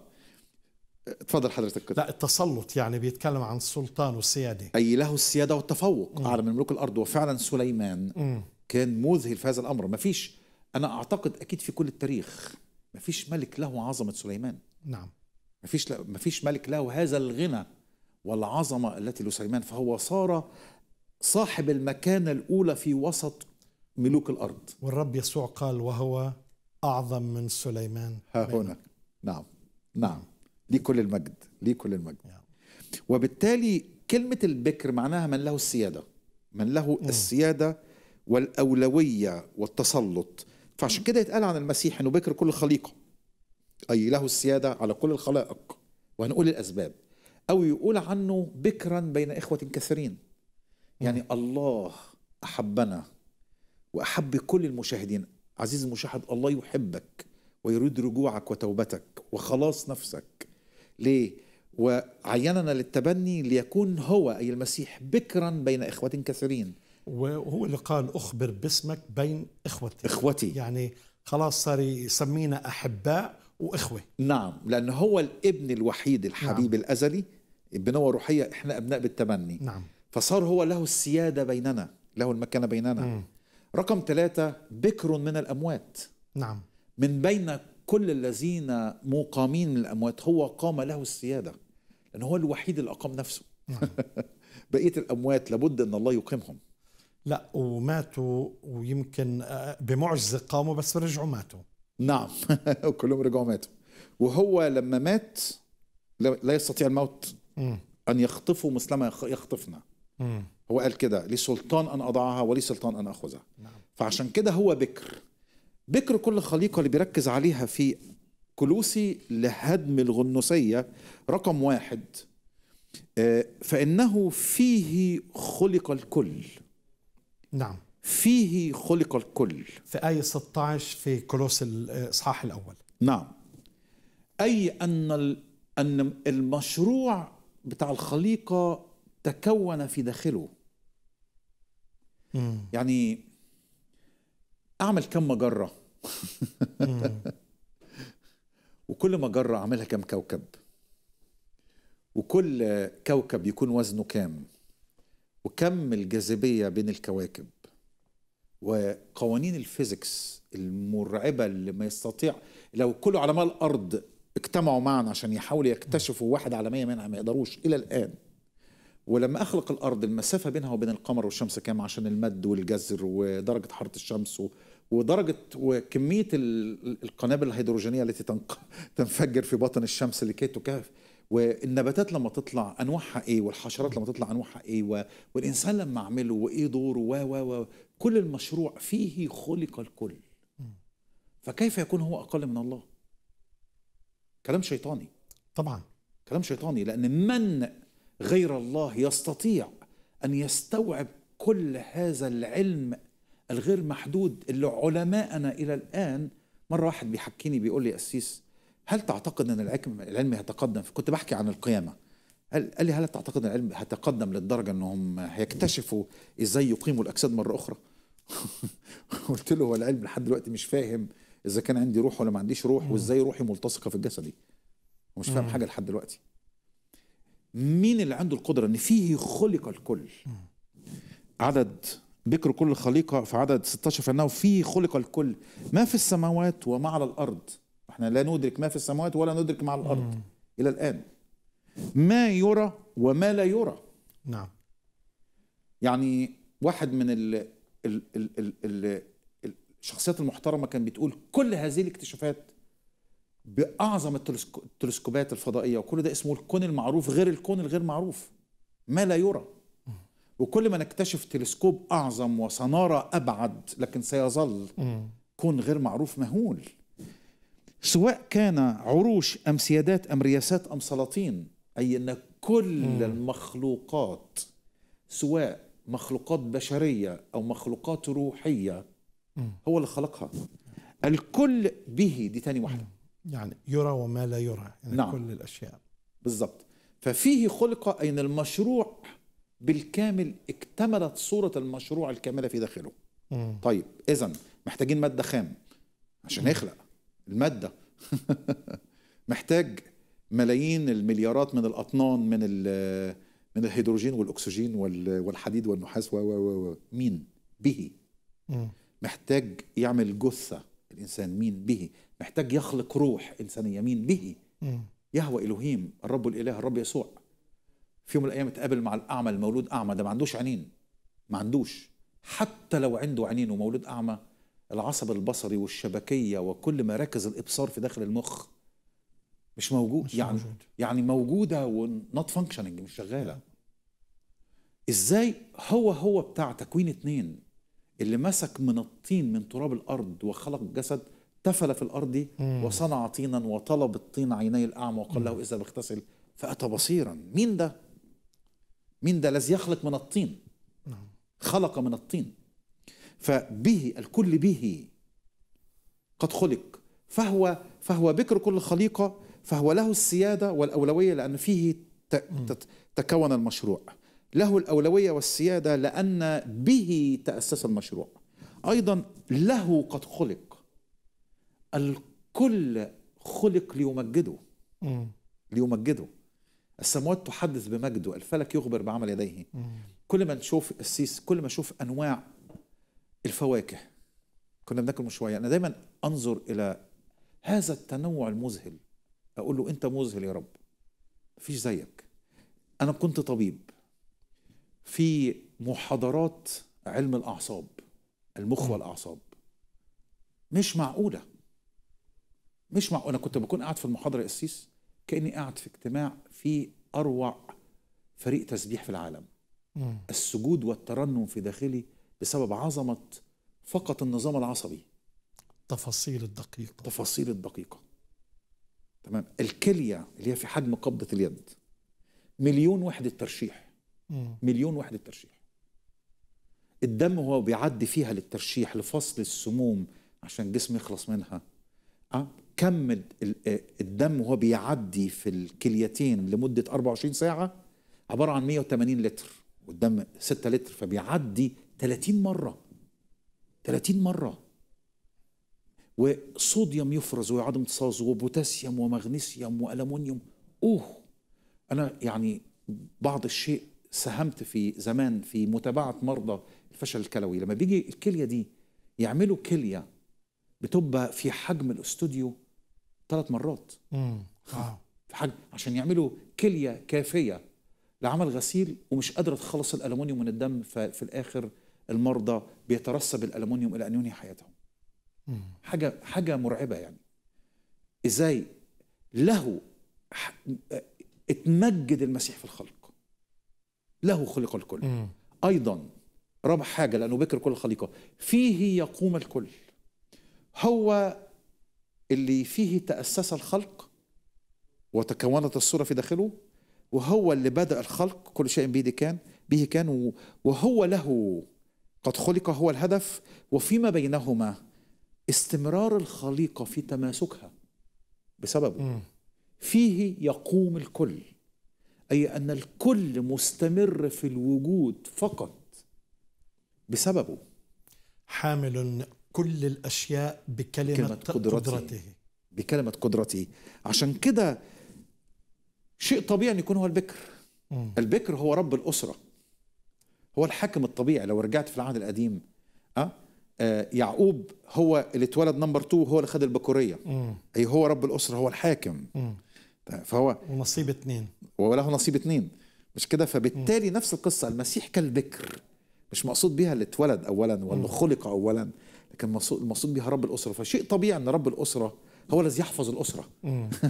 Speaker 2: اتفضل حضرتك كده لا التسلط يعني بيتكلم عن
Speaker 1: السلطان والسياده اي له السياده
Speaker 2: والتفوق م. اعلى من ملوك الارض وفعلا سليمان م. كان مذهل في هذا الامر ما فيش أنا أعتقد أكيد في كل التاريخ مفيش ملك له عظمة سليمان نعم مفيش ل... مفيش ملك له هذا الغنى والعظمة التي لسليمان فهو صار صاحب المكانة الأولى في وسط ملوك الأرض
Speaker 1: والرب يسوع قال وهو أعظم من سليمان
Speaker 2: ها هنا نعم نعم ليه كل المجد ليه كل المجد نعم. وبالتالي كلمة البكر معناها من له السيادة من له السيادة والأولوية والتسلط فعشان كده يتقال عن المسيح انه بكر كل خليقه اي له السياده على كل الخلائق وهنقول الاسباب او يقول عنه بكرا بين اخوه كثيرين يعني الله احبنا واحب كل المشاهدين عزيزي المشاهد الله يحبك ويريد رجوعك وتوبتك وخلاص نفسك ليه وعيننا للتبني
Speaker 1: ليكون هو اي المسيح بكرا بين اخوه كثيرين وهو اللي قال اخبر باسمك بين اخوتي اخوتي يعني خلاص صار يسمينا احباء واخوه
Speaker 2: نعم لانه هو الابن الوحيد الحبيب نعم. الازلي بنوة روحيه احنا ابناء بالتبني نعم فصار هو له السياده بيننا له المكانه بيننا مم. رقم ثلاثه بكر من الاموات نعم من بين كل الذين مقامين من الاموات هو قام له السياده لانه هو الوحيد اللي اقام نفسه نعم. [laughs] بقيه الاموات لابد ان الله يقيمهم
Speaker 1: لا وماتوا ويمكن آه، بمعجزه قاموا بس رجعوا ماتوا
Speaker 2: نعم [laughs] كلهم رجعوا ماتوا وهو لما مات لا يستطيع الموت ان يخطفه مثلما يخطفنا هو قال كده لي سلطان ان اضعها ولي سلطان ان اخذها نعم. فعشان كده هو بكر بكر كل خليقه اللي بيركز عليها في كلوسي لهدم الغنوسيه رقم واحد آه،
Speaker 1: فانه فيه خلق الكل نعم فيه خلق الكل في آية 16 في كولوس الإصحاح الأول
Speaker 4: نعم
Speaker 2: أي أن أن المشروع بتاع الخليقة تكون في داخله مم. يعني أعمل كم مجرة [laughs] وكل مجرة أعملها كم كوكب وكل كوكب يكون وزنه كام وكم الجاذبية بين الكواكب وقوانين الفيزيكس المرعبة اللي ما يستطيع لو كل علماء الأرض اجتمعوا معا عشان يحاولوا يكتشفوا واحد على مية منها ما يقدروش إلى الآن ولما أخلق الأرض المسافة بينها وبين القمر والشمس كام عشان المد والجزر ودرجة حرارة الشمس ودرجة وكمية القنابل الهيدروجينية التي [laughs] تنفجر في بطن الشمس لكي تكافئ والنباتات لما تطلع انواعها ايه والحشرات لما تطلع انواعها ايه والانسان لما اعمله وايه دوره و و و كل المشروع فيه خلق الكل فكيف يكون هو اقل من الله كلام شيطاني طبعا كلام شيطاني لان من غير الله يستطيع ان يستوعب كل هذا العلم الغير محدود اللي علماءنا الى الان مره واحد بيحكيني بيقول لي قسيس هل تعتقد ان العلم هيتقدم كنت بحكي عن القيامه قال لي هل تعتقد ان العلم هيتقدم للدرجه انهم هيكتشفوا ازاي يقيموا الاجساد مره اخرى [laughs] قلت له هو العلم لحد دلوقتي مش فاهم اذا كان عندي روح ولا ما عنديش روح وازاي روحي ملتصقه في جسدي ومش فاهم حاجه لحد دلوقتي مين اللي عنده القدره ان فيه خلق الكل عدد بكر كل خليقه في عدد 16 فانه فيه خلق الكل ما في السماوات وما على الارض احنا لا ندرك ما في السماوات ولا ندرك ما على الارض الى الان ما يرى وما لا يرى نعم يعني واحد من ال ال ال ال الشخصيات المحترمه كان بتقول كل هذه الاكتشافات باعظم التلسكوبات الفضائيه وكل ده اسمه الكون المعروف غير الكون الغير معروف ما لا يرى وكل ما نكتشف تلسكوب اعظم وسناره ابعد لكن سيظل كون غير معروف مهول سواء كان عروش أم سيادات أم رياسات أم سلاطين أي أن كل مم. المخلوقات سواء مخلوقات بشرية أو مخلوقات روحية مم. هو اللي خلقها الكل به دي تاني واحدة
Speaker 1: يعني يرى وما لا يرى يعني نعم.
Speaker 2: كل الأشياء بالضبط ففيه خلق أين المشروع بالكامل اكتملت صورة المشروع الكاملة في داخله مم. طيب إذا محتاجين مادة خام عشان يخلق الماده [laughs] محتاج ملايين المليارات من الاطنان من من الهيدروجين والاكسجين والحديد والنحاس و و مين به محتاج يعمل جثه الانسان مين به محتاج يخلق روح انسانيه مين به يهوى الهيم الرب الاله الرب يسوع في يوم من الايام اتقابل مع الاعمى المولود اعمى ده ما عندوش عينين ما عندوش حتى لو عنده عينين ومولود اعمى العصب البصري والشبكيه وكل مراكز الابصار في داخل المخ مش موجود مش يعني موجود. يعني موجوده ونوت فانكشننج مش شغاله ازاي هو هو بتاع تكوين اتنين اللي مسك من الطين من تراب الارض وخلق جسد تفل في الارض وصنع طينا وطلب الطين عيني الاعمى وقال له اذا بغتسل فاتى بصيرا مين ده مين ده الذي يخلق من الطين نعم. خلق من الطين فبه الكل به قد خلق فهو فهو بكر كل خليقة فهو له السيادة والأولوية لأن فيه تكون المشروع له الأولوية والسيادة لأن به تأسس المشروع أيضا له قد خلق الكل خلق ليمجده ليمجده السموات تحدث بمجده الفلك يخبر بعمل يديه كل ما نشوف السيس كل ما نشوف أنواع الفواكه كنا بناكل من شويه انا دايما انظر الى هذا التنوع المذهل اقول له انت مذهل يا رب مفيش زيك انا كنت طبيب في محاضرات علم الاعصاب المخ والاعصاب مش معقوله مش معقوله انا كنت بكون قاعد في المحاضره قسيس كاني قاعد في اجتماع في اروع فريق تسبيح في العالم السجود والترنم في داخلي بسبب عظمه فقط النظام العصبي
Speaker 1: التفاصيل الدقيقه
Speaker 2: التفاصيل الدقيقه تمام الكليه اللي هي في حجم قبضه اليد مليون وحده ترشيح مليون وحده ترشيح الدم هو بيعدي فيها للترشيح لفصل السموم عشان الجسم يخلص منها أه؟ كم الدم وهو بيعدي في الكليتين لمدة 24 ساعة عبارة عن 180 لتر والدم 6 لتر فبيعدي 30 مرة 30 مرة وصوديوم يفرز ويعدم امتصاصه وبوتاسيوم ومغنيسيوم والومنيوم اوه انا يعني بعض الشيء ساهمت في زمان في متابعه مرضى الفشل الكلوي لما بيجي الكليه دي يعملوا كليه بتبقى في حجم الاستوديو ثلاث مرات امم في حجم عشان يعملوا كليه كافيه لعمل غسيل ومش قادره تخلص الالومنيوم من الدم ففي الاخر المرضى بيترسب الالومنيوم الى ان ينهي حياتهم حاجه حاجه مرعبه يعني ازاي له اتمجد المسيح في الخلق له خلق الكل ايضا رابع حاجه لانه بكر كل الخليقه فيه يقوم الكل هو اللي فيه تاسس الخلق وتكونت الصوره في داخله وهو اللي بدا الخلق كل شيء بيده كان به كان وهو له قد خلق هو الهدف وفيما بينهما استمرار الخليقة في تماسكها بسببه فيه يقوم الكل أي أن الكل مستمر في الوجود فقط بسببه
Speaker 1: حامل كل الأشياء بكلمة قدرته, قدرته
Speaker 2: بكلمة قدرته عشان كده شيء طبيعي أن يكون هو البكر م. البكر هو رب الأسرة هو الحاكم الطبيعي لو رجعت في العهد القديم أه؟ آه يعقوب هو اللي اتولد نمبر 2 هو اللي خد البكوريه اي هو رب الاسره هو الحاكم مم. طيب، فهو
Speaker 1: ونصيب اثنين
Speaker 2: وله نصيب اثنين مش كده فبالتالي مم. نفس القصه المسيح كالبكر مش مقصود بيها اللي اتولد اولا واللي خلق اولا لكن المقصود بيها رب الاسره فشيء طبيعي ان رب الاسره هو الذي يحفظ الاسره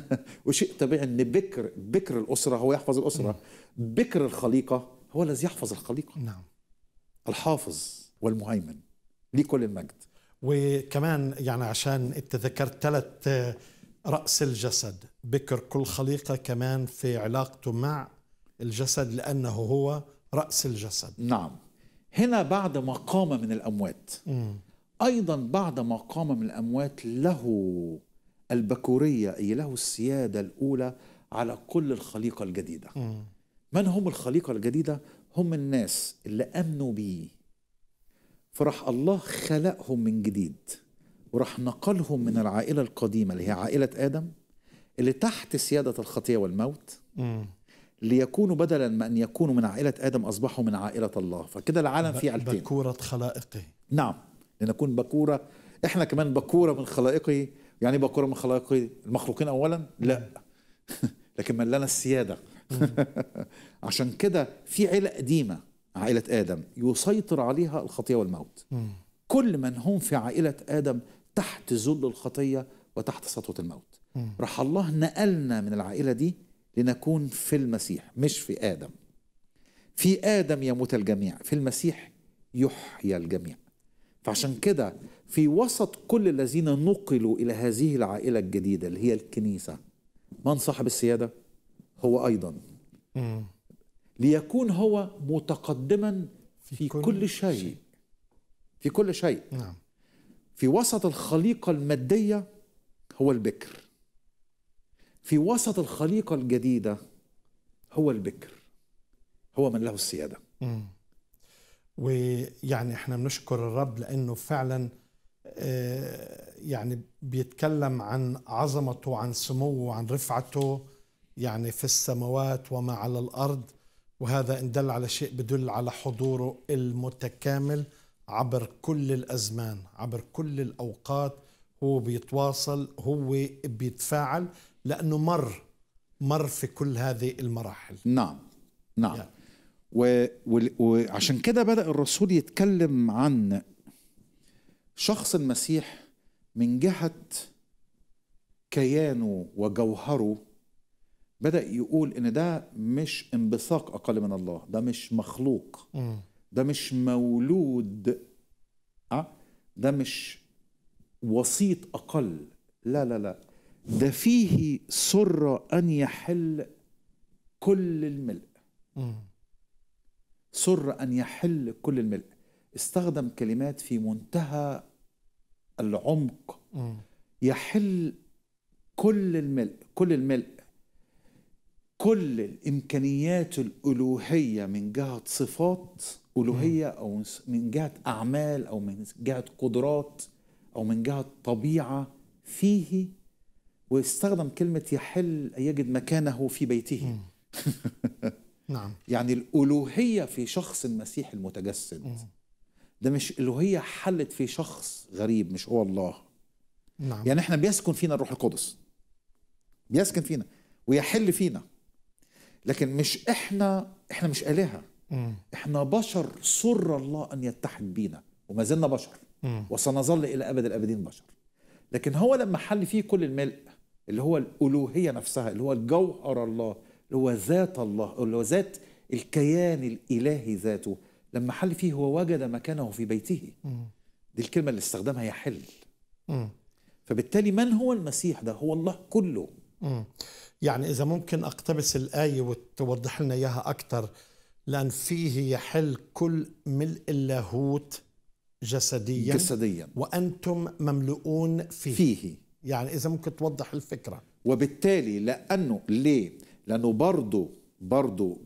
Speaker 2: [laughs] وشيء طبيعي ان بكر بكر الاسره هو يحفظ الاسره بكر الخليقه هو الذي يحفظ الخليقة نعم الحافظ والمهيمن ليه كل المجد
Speaker 1: وكمان يعني عشان اتذكرت ثلاث آه، رأس الجسد بكر كل خليقة كمان في علاقته مع الجسد لأنه هو رأس الجسد نعم هنا بعد ما قام من الأموات
Speaker 3: م.
Speaker 2: أيضا بعد ما قام من الأموات له البكورية أي له السيادة الأولى على كل الخليقة الجديدة م. من هم الخليقة الجديدة؟ هم الناس اللي آمنوا بيه فراح الله خلقهم من جديد وراح نقلهم من العائلة القديمة اللي هي عائلة آدم اللي تحت سيادة الخطية والموت ليكونوا بدلا من أن يكونوا من عائلة آدم أصبحوا من عائلة الله فكده العالم فيه عائلتين
Speaker 1: بكورة خلائقه
Speaker 2: نعم لنكون بكورة احنا كمان بكورة من خلائقه يعني إيه بكورة من خلائقه المخلوقين أولا لا [laughs] لكن من لنا السيادة [laughs] عشان كده في عيله قديمه عائله ادم يسيطر عليها الخطيه والموت كل من هم في عائله ادم تحت ذل الخطيه وتحت سطوه الموت راح الله نقلنا من العائله دي لنكون في المسيح مش في ادم في ادم يموت الجميع في المسيح يحيى الجميع فعشان كده في وسط كل الذين نقلوا الى هذه العائله الجديده اللي هي الكنيسه من صاحب السياده هو أيضا ليكون هو متقدما في, كل, شيء. في كل شيء نعم. في وسط الخليقة المادية هو البكر في وسط الخليقة الجديدة هو البكر هو من له السيادة
Speaker 1: ويعني احنا بنشكر الرب لأنه فعلا آه، يعني بيتكلم عن عظمته عن سموه عن رفعته يعني في السماوات وما على الارض وهذا ان دل على شيء بدل على حضوره المتكامل عبر كل الازمان عبر كل الاوقات هو بيتواصل هو بيتفاعل لانه مر مر في كل هذه المراحل
Speaker 4: نعم نعم يعني.
Speaker 2: وعشان كده بدا الرسول يتكلم عن شخص المسيح من جهه كيانه وجوهره بدأ يقول إن ده مش انبثاق أقل من الله ده مش مخلوق ده مش مولود أه؟ ده مش وسيط أقل لا لا لا ده فيه سر أن يحل كل الملء سر أن يحل كل الملء استخدم كلمات في منتهى العمق يحل كل الملء كل الملء كل الامكانيات الالوهيه من جهه صفات الوهيه او من جهه اعمال او من جهه قدرات او من جهه طبيعه فيه واستخدم كلمه يحل يجد مكانه في بيته
Speaker 3: [laughs] نعم
Speaker 2: يعني الالوهيه في شخص المسيح المتجسد ده مش الوهيه حلت في شخص غريب مش هو الله نعم يعني احنا بيسكن فينا الروح القدس بيسكن فينا ويحل فينا لكن مش احنا احنا مش الهه احنا بشر سر الله ان يتحد بينا وما زلنا بشر وسنظل الى ابد الابدين بشر لكن هو لما حل فيه كل الملء اللي هو الالوهيه نفسها اللي هو الجوهر الله اللي هو ذات الله اللي هو ذات الكيان الالهي ذاته لما حل فيه هو وجد مكانه في بيته دي الكلمه اللي استخدمها يحل
Speaker 1: فبالتالي من هو المسيح ده هو الله كله يعني إذا ممكن أقتبس الآية وتوضح لنا إياها أكثر لأن فيه يحل كل ملء اللاهوت جسديا جسديا وأنتم مملؤون فيه فيه يعني إذا ممكن توضح الفكرة
Speaker 2: وبالتالي لأنه ليه؟ لأنه برضه برضه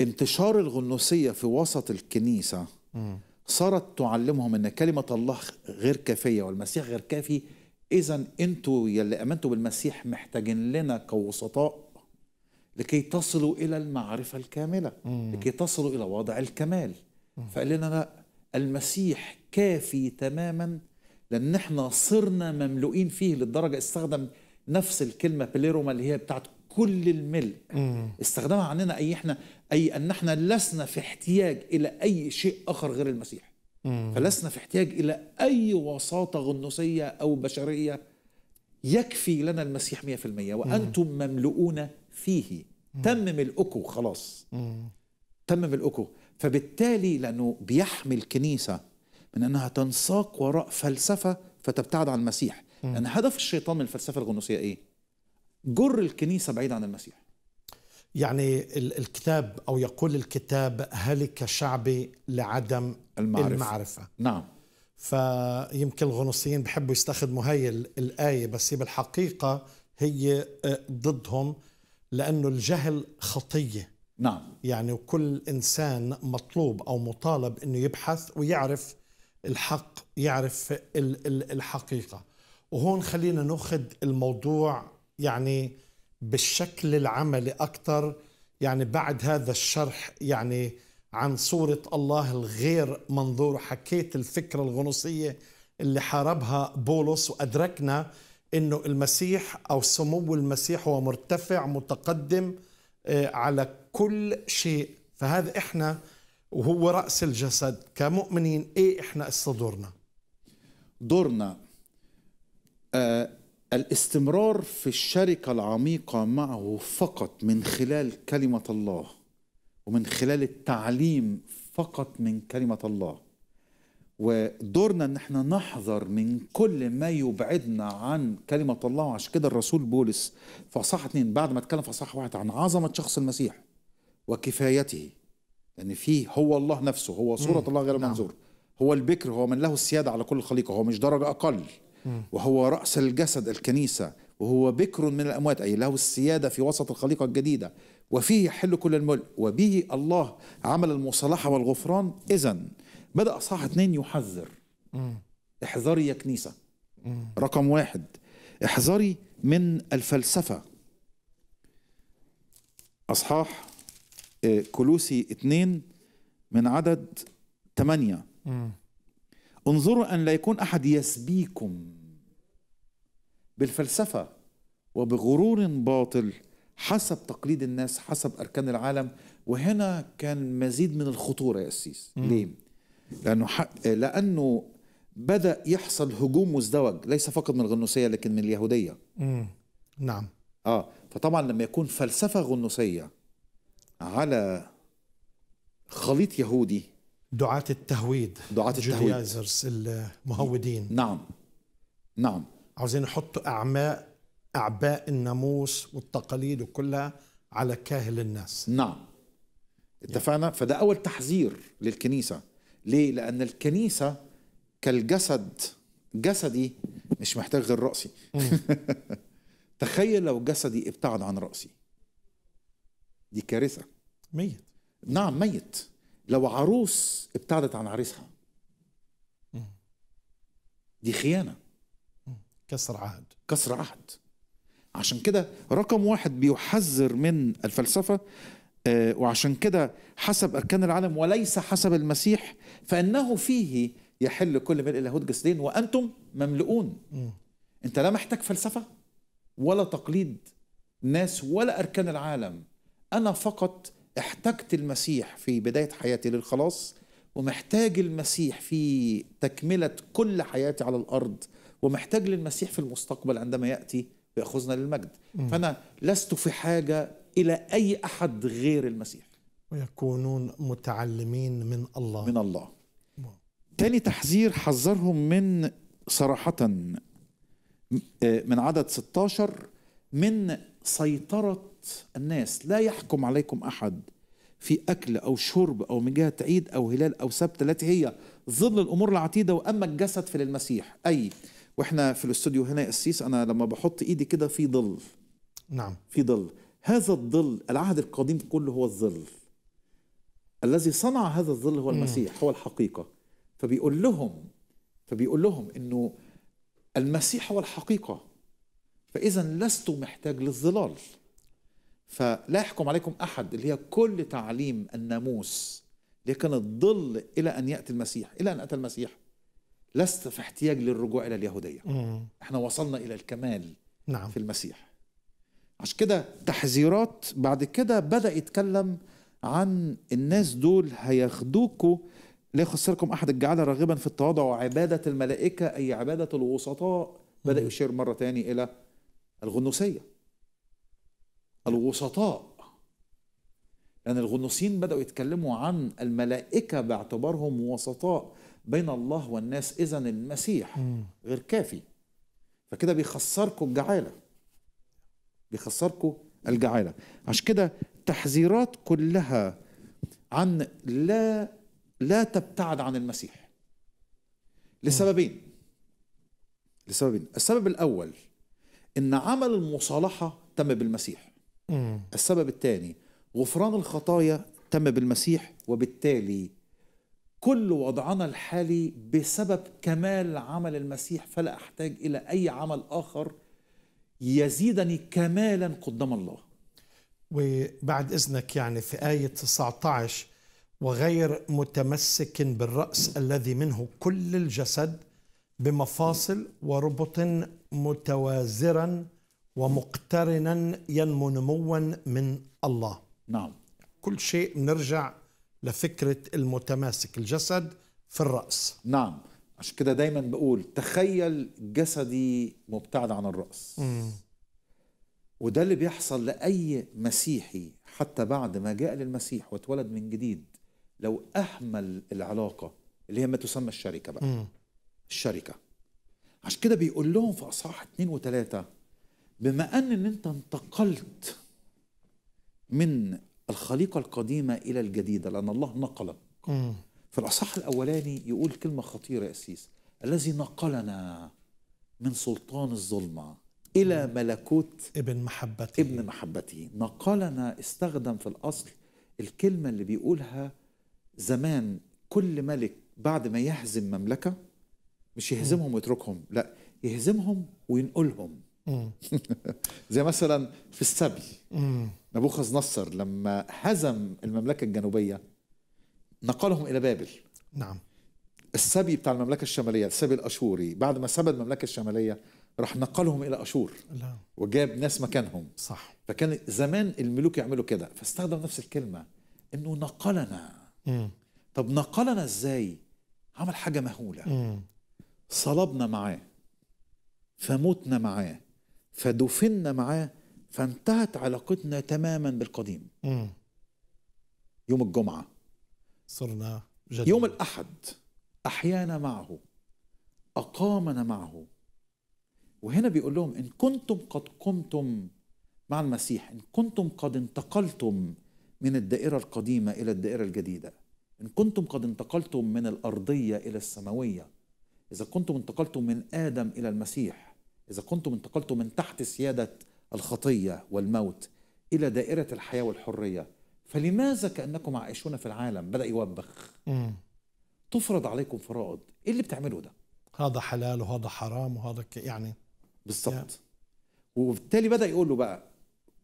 Speaker 2: انتشار الغنوصية في وسط الكنيسة صارت تعلمهم أن كلمة الله غير كافية والمسيح غير كافي اذا انتوا يلي امنتوا بالمسيح محتاجين لنا كوسطاء لكي تصلوا الى المعرفه الكامله مم. لكي تصلوا الى وضع الكمال مم. فقال لنا لا المسيح كافي تماما لان احنا صرنا مملوئين فيه للدرجه استخدم نفس الكلمه بليروما اللي هي بتاعت كل الملء استخدمها عننا اي احنا اي ان احنا لسنا في احتياج الى اي شيء اخر غير المسيح
Speaker 3: فلسنا
Speaker 2: في احتياج إلى أي وساطة غنوصية أو بشرية يكفي لنا المسيح 100% وأنتم مملؤون فيه تمم الأكو خلاص تمم الأكو فبالتالي لأنه بيحمي الكنيسة من أنها تنساق وراء فلسفة فتبتعد عن المسيح لأن هدف الشيطان من الفلسفة الغنوصية إيه؟
Speaker 1: جر الكنيسة بعيد عن المسيح يعني الكتاب أو يقول الكتاب هلك شعبي لعدم المعرفة, المعرفة. نعم فيمكن الغنوصيين بحبوا يستخدموا هاي الآية بس هي بالحقيقة هي آه، ضدهم لأنه الجهل خطية نعم يعني وكل إنسان مطلوب أو مطالب أنه يبحث ويعرف الحق يعرف الحقيقة وهون خلينا نأخذ الموضوع يعني بالشكل العملي أكثر يعني بعد هذا الشرح يعني عن صورة الله الغير منظور حكيت الفكرة الغنوصية اللي حاربها بولس وأدركنا أنه المسيح أو سمو المسيح هو مرتفع متقدم آه، على كل شيء فهذا إحنا وهو رأس الجسد كمؤمنين إيه إحنا دورنا دورنا آه الاستمرار في الشركة
Speaker 2: العميقة معه فقط من خلال كلمة الله ومن خلال التعليم فقط من كلمة الله ودورنا ان احنا نحذر من كل ما يبعدنا عن كلمة الله وعشان كده الرسول بولس في اصحاح اثنين بعد ما اتكلم في اصحاح واحد عن عظمة شخص المسيح وكفايته لان فيه هو الله نفسه هو صورة الله غير المنظور نعم. هو البكر هو من له السيادة على كل خليقة هو مش درجة أقل وهو رأس الجسد الكنيسة وهو بكر من الأموات أي له السيادة في وسط الخليقة الجديدة وفيه يحل كل الملك وبه الله عمل المصالحة والغفران إذا بدأ أصحاح اثنين يحذر احذري يا كنيسة رقم واحد احذري من الفلسفة أصحاح آه، كلوسي اثنين من عدد ثمانية انظروا أن لا يكون أحد يسبيكم بالفلسفة وبغرور باطل حسب تقليد الناس حسب أركان العالم وهنا كان مزيد من الخطورة يا أسيس ليه؟ لأنه, لأنه بدأ يحصل هجوم مزدوج ليس فقط من الغنوصية لكن من اليهودية
Speaker 3: مم. نعم
Speaker 2: آه فطبعا لما يكون فلسفة غنوصية على خليط يهودي
Speaker 1: دعاة التهويد
Speaker 2: دعاة التهويد
Speaker 1: المهودين نعم نعم عاوزين يحطوا أعماء أعباء الناموس والتقاليد وكلها على كاهل الناس
Speaker 4: نعم اتفقنا
Speaker 2: يعني. فده أول تحذير للكنيسة ليه؟ لأن الكنيسة كالجسد جسدي مش محتاج غير رأسي [laughs] تخيل لو جسدي ابتعد عن رأسي دي كارثة ميت نعم ميت لو عروس ابتعدت عن عريسها دي خيانة كسر عهد كسر عهد عشان كده رقم واحد بيحذر من الفلسفة آه، وعشان كده حسب أركان العالم وليس حسب المسيح فإنه فيه يحل كل ملء اللاهوت جسدين وأنتم مملؤون أنت لا محتاج فلسفة ولا تقليد ناس ولا أركان العالم أنا فقط احتجت المسيح في بداية حياتي للخلاص ومحتاج المسيح في تكملة كل حياتي على الأرض ومحتاج للمسيح في المستقبل عندما يأتي بيأخذنا للمجد مم. فأنا لست في حاجة إلى أي أحد غير المسيح
Speaker 1: ويكونون متعلمين من الله من الله مم. تاني تحذير حذرهم
Speaker 2: من صراحة آه، من عدد 16 من سيطرة الناس لا يحكم عليكم أحد في أكل أو شرب أو من جهة عيد أو هلال أو سبت التي هي ظل الأمور العتيدة وأما الجسد فللمسيح أي واحنا في الاستوديو هنا يا قسيس انا لما بحط ايدي كده في ظل نعم في ظل هذا الظل العهد القديم كله هو الظل الذي صنع هذا الظل هو المسيح هو الحقيقه فبيقول لهم فبيقول لهم انه المسيح هو الحقيقه فاذا لست محتاج للظلال فلا يحكم عليكم احد اللي هي كل تعليم الناموس اللي كان الظل الى ان ياتي المسيح الى ان اتى المسيح لست في احتياج للرجوع إلى اليهودية مم. احنا وصلنا إلى الكمال نعم. في المسيح عشان كده تحذيرات بعد كده بدأ يتكلم عن الناس دول هياخدوكوا ليخسركم أحد الجعاله راغبا في التواضع وعبادة الملائكة أي عبادة الوسطاء بدأ يشير مرة تاني إلى الغنوصية الوسطاء لأن يعني الغنوصين بدأوا يتكلموا عن الملائكة باعتبارهم وسطاء بين الله والناس إذا المسيح غير كافي فكده بيخسركم الجعالة بيخسركم الجعالة عشان كده تحذيرات كلها عن لا لا تبتعد عن المسيح لسببين لسببين السبب الأول إن عمل المصالحة تم بالمسيح السبب الثاني غفران الخطايا تم بالمسيح وبالتالي كل وضعنا الحالي بسبب كمال عمل المسيح فلا احتاج الى اي عمل اخر
Speaker 1: يزيدني كمالا قدام الله. وبعد اذنك يعني في ايه 19 وغير متمسك بالراس الذي منه كل الجسد بمفاصل وربط متوازرا ومقترنا ينمو نموا من الله. نعم. كل شيء نرجع لفكرة المتماسك الجسد في الرأس
Speaker 4: نعم عشان كده دايما
Speaker 2: بقول تخيل جسدي مبتعد عن الرأس مم. وده اللي بيحصل لأي مسيحي حتى بعد ما جاء للمسيح واتولد من جديد لو أهمل العلاقة اللي هي ما تسمى الشركة بقى مم. الشركة عشان كده بيقول لهم في أصحاح اتنين وتلاتة بما أن أنت انتقلت من الخليقة القديمة إلى الجديدة لأن الله نقل في الأصح الأولاني يقول كلمة خطيرة يا أسيس الذي نقلنا من سلطان الظلمة إلى ملكوت ابن محبته ابن محبته نقلنا استخدم في الأصل الكلمة اللي بيقولها زمان كل ملك بعد ما يهزم مملكة مش يهزمهم ويتركهم لا يهزمهم وينقلهم
Speaker 3: [laughs]
Speaker 2: زي مثلا في السبي نبوخذ نصر لما هزم المملكة الجنوبية نقلهم إلى بابل نعم السبي بتاع المملكة الشمالية السبي الأشوري بعد ما سبى المملكة الشمالية راح نقلهم إلى أشور لا. وجاب ناس مكانهم صح فكان زمان الملوك يعملوا كده فاستخدم نفس الكلمة إنه نقلنا مم. طب نقلنا إزاي عمل حاجة مهولة مم. صلبنا معاه فمتنا معاه فدفنا معاه فانتهت علاقتنا تماما بالقديم مم. يوم الجمعة صرنا جديد. يوم الأحد أحيانا معه أقامنا معه وهنا بيقول لهم إن كنتم قد قمتم مع المسيح إن كنتم قد انتقلتم من الدائرة القديمة إلى الدائرة الجديدة إن كنتم قد انتقلتم من الأرضية إلى السماوية إذا كنتم انتقلتم من آدم إلى المسيح إذا كنتم انتقلتم من تحت سيادة الخطية والموت إلى دائرة الحياة والحرية فلماذا كأنكم عايشون في العالم بدأ يوبخ مم. تفرض عليكم فرائض إيه اللي بتعملوا ده هذا
Speaker 1: حلال وهذا حرام وهذا ك... يعني بالضبط وبالتالي بدأ يقول له بقى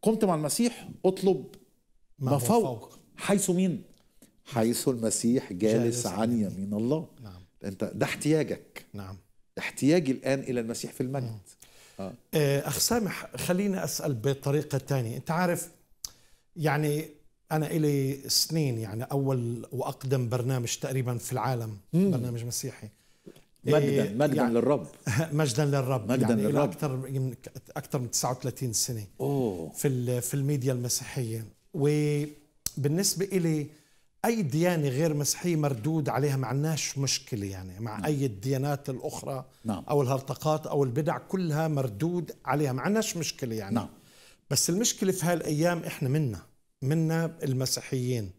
Speaker 1: قمت مع المسيح اطلب ما, ما فوق. فوق حيث مين
Speaker 2: حيث المسيح جالس, جالس عن يعني. يمين الله نعم. انت ده احتياجك نعم احتياجي الان الى المسيح في المجد
Speaker 1: آه، اخ سامح خليني اسال بطريقه ثانيه انت عارف يعني انا الي سنين يعني اول واقدم برنامج تقريبا في العالم مم. برنامج مسيحي مجدا إيه، مجدا يعني للرب [laughs] مجدا للرب مجدا يعني للرب اكثر من اكثر من 39 سنه أوه. في في الميديا المسيحيه وبالنسبه الي اي ديانه غير مسيحيه مردود عليها ما عندناش مشكله يعني مع نعم. اي الديانات الاخرى نعم. او الهرطقات او البدع كلها مردود عليها ما عندناش مشكله يعني نعم. بس المشكله في هالايام احنا منا منا المسيحيين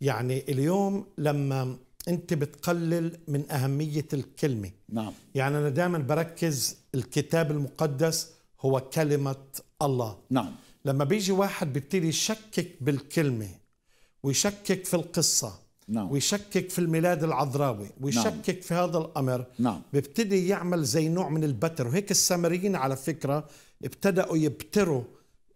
Speaker 1: يعني اليوم لما انت بتقلل من اهميه الكلمه نعم يعني انا دائما بركز الكتاب المقدس هو كلمه الله نعم لما بيجي واحد بيبتدي يشكك بالكلمه ويشكك في القصة نعم. ويشكك في الميلاد العذراوي ويشكك نعم. في هذا الأمر نعم. بيبتدي يعمل زي نوع من البتر وهيك السامريين على فكرة ابتدأوا يبتروا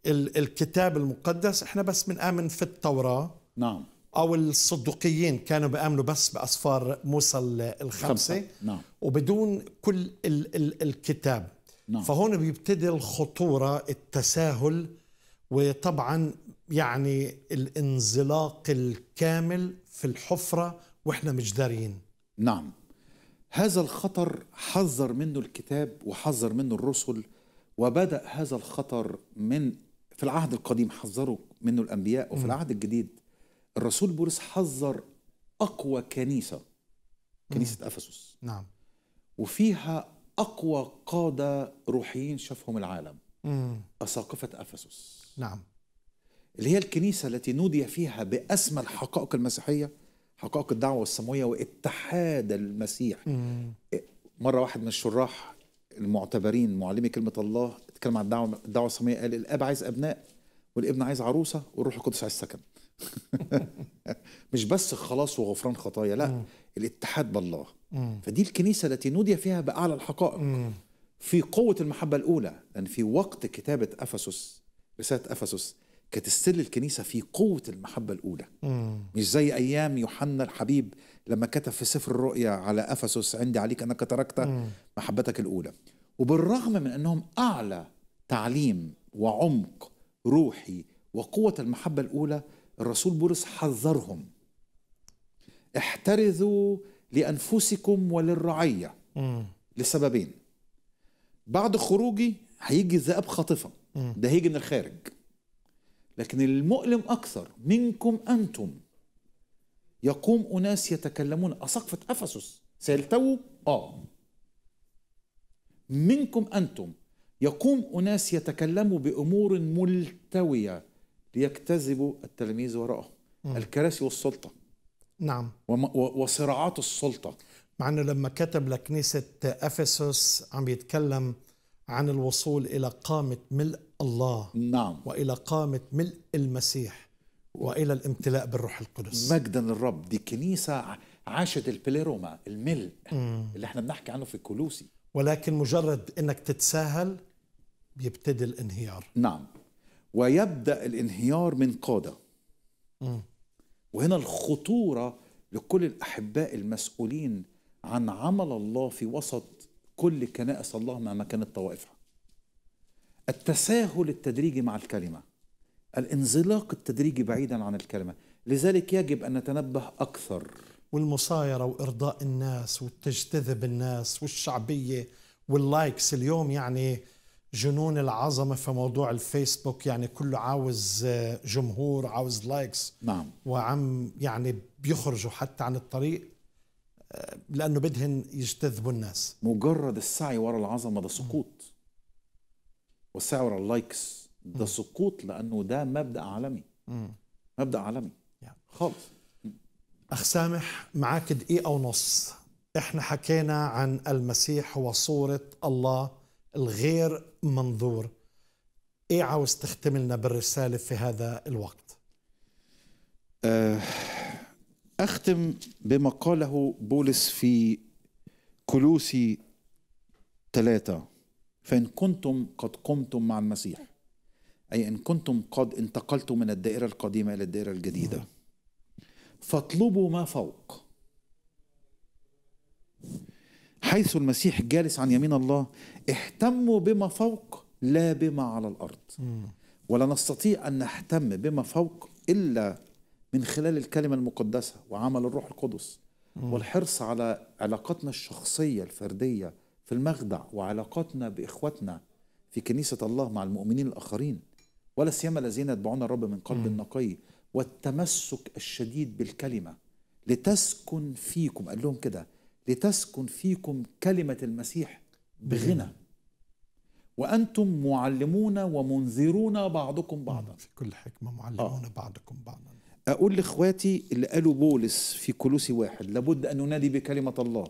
Speaker 1: الكتاب المقدس احنا بس بنآمن في التوراة نعم أو الصدوقيين كانوا بيآمنوا بس بأسفار موسى الخمسة نعم. وبدون كل ال ال الكتاب نعم. فهون بيبتدي الخطورة التساهل وطبعا يعني الانزلاق الكامل في الحفرة وإحنا مش دارين نعم هذا الخطر
Speaker 2: حذر منه الكتاب وحذر منه الرسل وبدأ هذا الخطر من في العهد القديم حذروا منه الأنبياء وفي م. العهد الجديد الرسول بولس حذر أقوى كنيسة كنيسة م. أفسس نعم وفيها أقوى قادة روحيين شافهم العالم أساقفة أفسس نعم اللي هي الكنيسة التي نودي فيها بأسمى الحقائق المسيحية حقائق الدعوة السماوية واتحاد المسيح مم. مرة واحد من الشراح المعتبرين معلمي كلمة الله اتكلم عن الدعوة الدعوة السماوية قال الأب عايز أبناء والابن عايز عروسة والروح القدس عايز سكن [laughs] مش بس خلاص وغفران خطايا لا مم. الاتحاد بالله مم. فدي الكنيسة التي نودي فيها بأعلى الحقائق مم. في قوة المحبة الأولى لأن في وقت كتابة أفسس رسالة أفسس كانت ستيل الكنيسه في قوه المحبه الاولى مم. مش زي ايام يوحنا الحبيب لما كتب في سفر الرؤيا على افسس عندي عليك انك تركت مم. محبتك الاولى وبالرغم من انهم اعلى تعليم وعمق روحي وقوه المحبه الاولى الرسول بولس حذرهم احترزوا لانفسكم وللرعيه مم. لسببين بعد خروجي هيجي ذئاب خاطفه ده هيجي من الخارج لكن المؤلم أكثر منكم أنتم يقوم أناس يتكلمون أسقفة أفسس سيلتووا آه منكم أنتم يقوم أناس يتكلموا بأمور ملتوية ليكتذبوا التلاميذ وراءهم الكراسي والسلطة نعم وصراعات السلطة
Speaker 1: مع أنه لما كتب لكنيسة أفسس عم يتكلم عن الوصول إلى قامة ملء الله نعم وإلى قامة ملء المسيح وإلى الامتلاء بالروح القدس مجدا
Speaker 2: للرب دي كنيسة عاشت البليروما الملء اللي احنا بنحكي عنه في كولوسي
Speaker 1: ولكن مجرد انك تتساهل بيبتدي الانهيار
Speaker 2: نعم ويبدا الانهيار من قاده مم. وهنا الخطوره لكل الاحباء المسؤولين عن عمل الله في وسط كل كنائس الله مهما كانت طوائفها التساهل التدريجي مع الكلمة الانزلاق التدريجي بعيدا عن الكلمة لذلك يجب أن نتنبه أكثر
Speaker 1: والمصايرة وإرضاء الناس والتجتذب الناس والشعبية واللايكس اليوم يعني جنون العظمة في موضوع الفيسبوك يعني كله عاوز آه، جمهور عاوز لايكس نعم وعم يعني بيخرجوا حتى عن الطريق لانه بدهن يجتذبوا الناس
Speaker 2: مجرد السعي وراء العظمه ده سقوط والسعي وراء اللايكس ده سقوط لانه ده مبدا عالمي مبدا عالمي خالص
Speaker 1: اخ سامح معاك دقيقه ونص احنا حكينا عن المسيح وصوره الله الغير منظور ايه عاوز تختم لنا بالرساله في هذا الوقت
Speaker 2: أه أختم بما قاله بولس في كلوسي ثلاثة فإن كنتم قد قمتم مع المسيح أي إن كنتم قد انتقلتم من الدائرة القديمة إلى الدائرة الجديدة فاطلبوا ما فوق حيث المسيح جالس عن يمين الله اهتموا بما فوق لا بما على الأرض ولا نستطيع أن نهتم بما فوق إلا من خلال الكلمة المقدسة وعمل الروح القدس والحرص على علاقاتنا الشخصية الفردية في المخدع وعلاقاتنا بإخواتنا في كنيسة الله مع المؤمنين الآخرين ولا سيما الذين يتبعون الرب من قلب نقي والتمسك الشديد بالكلمة لتسكن فيكم قال لهم كده لتسكن فيكم كلمة المسيح بغنى وأنتم معلمون ومنذرون
Speaker 1: بعضكم بعضا في كل حكمة معلمون آه. بعضكم بعضا
Speaker 2: أقول لإخواتي اللي قالوا بولس في كلوسي واحد لابد أن ننادي بكلمة الله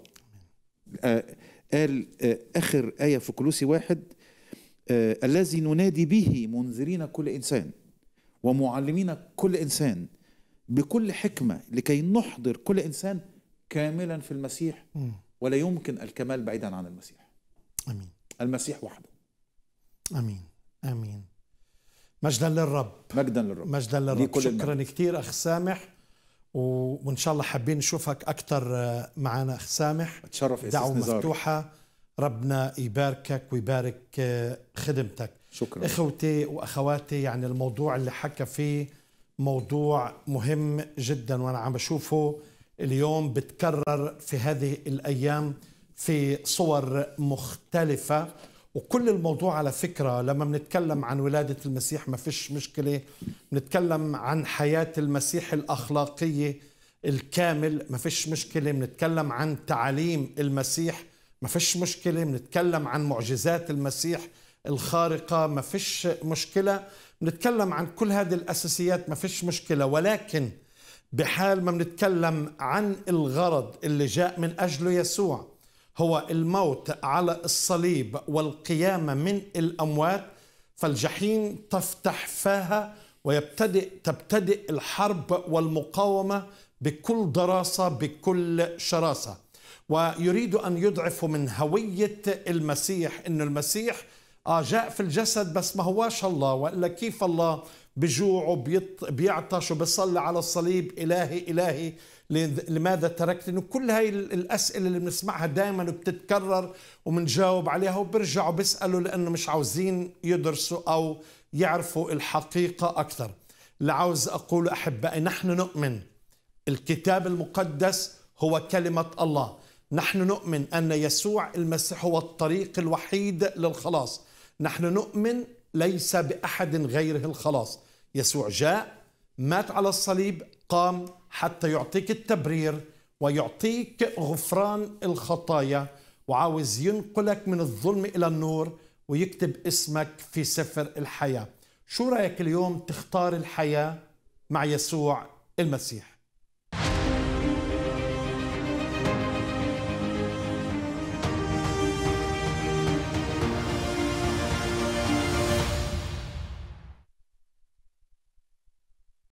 Speaker 2: آه، قال آه، آخر آية في كلوسي واحد آه، الذي ننادي به منذرين كل إنسان ومعلمين كل إنسان بكل حكمة لكي نحضر كل إنسان كاملا في المسيح ولا يمكن الكمال بعيدا عن المسيح أمين المسيح وحده
Speaker 1: امين امين مجدا للرب مجدا للرب مجدا للرب شكرا كثير اخ سامح وان شاء الله حابين نشوفك اكثر آه، معنا اخ سامح اتشرف دعوه مفتوحه ربنا يباركك ويبارك آه، خدمتك شكرا اخوتي واخواتي يعني الموضوع اللي حكى فيه موضوع مهم جدا وانا عم بشوفه اليوم بتكرر في هذه الايام في صور مختلفه وكل الموضوع على فكرة لما بنتكلم عن ولادة المسيح ما فيش مشكلة بنتكلم عن حياة المسيح الأخلاقية الكامل ما فيش مشكلة بنتكلم عن تعاليم المسيح ما فيش مشكلة بنتكلم عن معجزات المسيح الخارقة ما فيش مشكلة بنتكلم عن كل هذه الأساسيات ما فيش مشكلة ولكن بحال ما بنتكلم عن الغرض اللي جاء من أجله يسوع هو الموت على الصليب والقيامه من الاموات فالجحيم تفتح فاها ويبتدئ تبتدئ الحرب والمقاومه بكل دراسه بكل شراسه ويريد ان يضعف من هويه المسيح ان المسيح اه جاء في الجسد بس ما هواش الله والا كيف الله بجوع وبيعطش وبيصلي على الصليب الهي الهي لماذا تركت انه كل هاي الاسئله اللي بنسمعها دائما بتتكرر وبنجاوب عليها وبرجعوا بيسالوا لانه مش عاوزين يدرسوا او يعرفوا الحقيقه اكثر اللي عاوز اقول احبائي نحن نؤمن الكتاب المقدس هو كلمه الله نحن نؤمن ان يسوع المسيح هو الطريق الوحيد للخلاص نحن نؤمن ليس باحد غيره الخلاص يسوع جاء مات على الصليب قام حتى يعطيك التبرير ويعطيك غفران الخطايا وعاوز ينقلك من الظلم إلى النور ويكتب اسمك في سفر الحياة شو رأيك اليوم تختار الحياة مع يسوع المسيح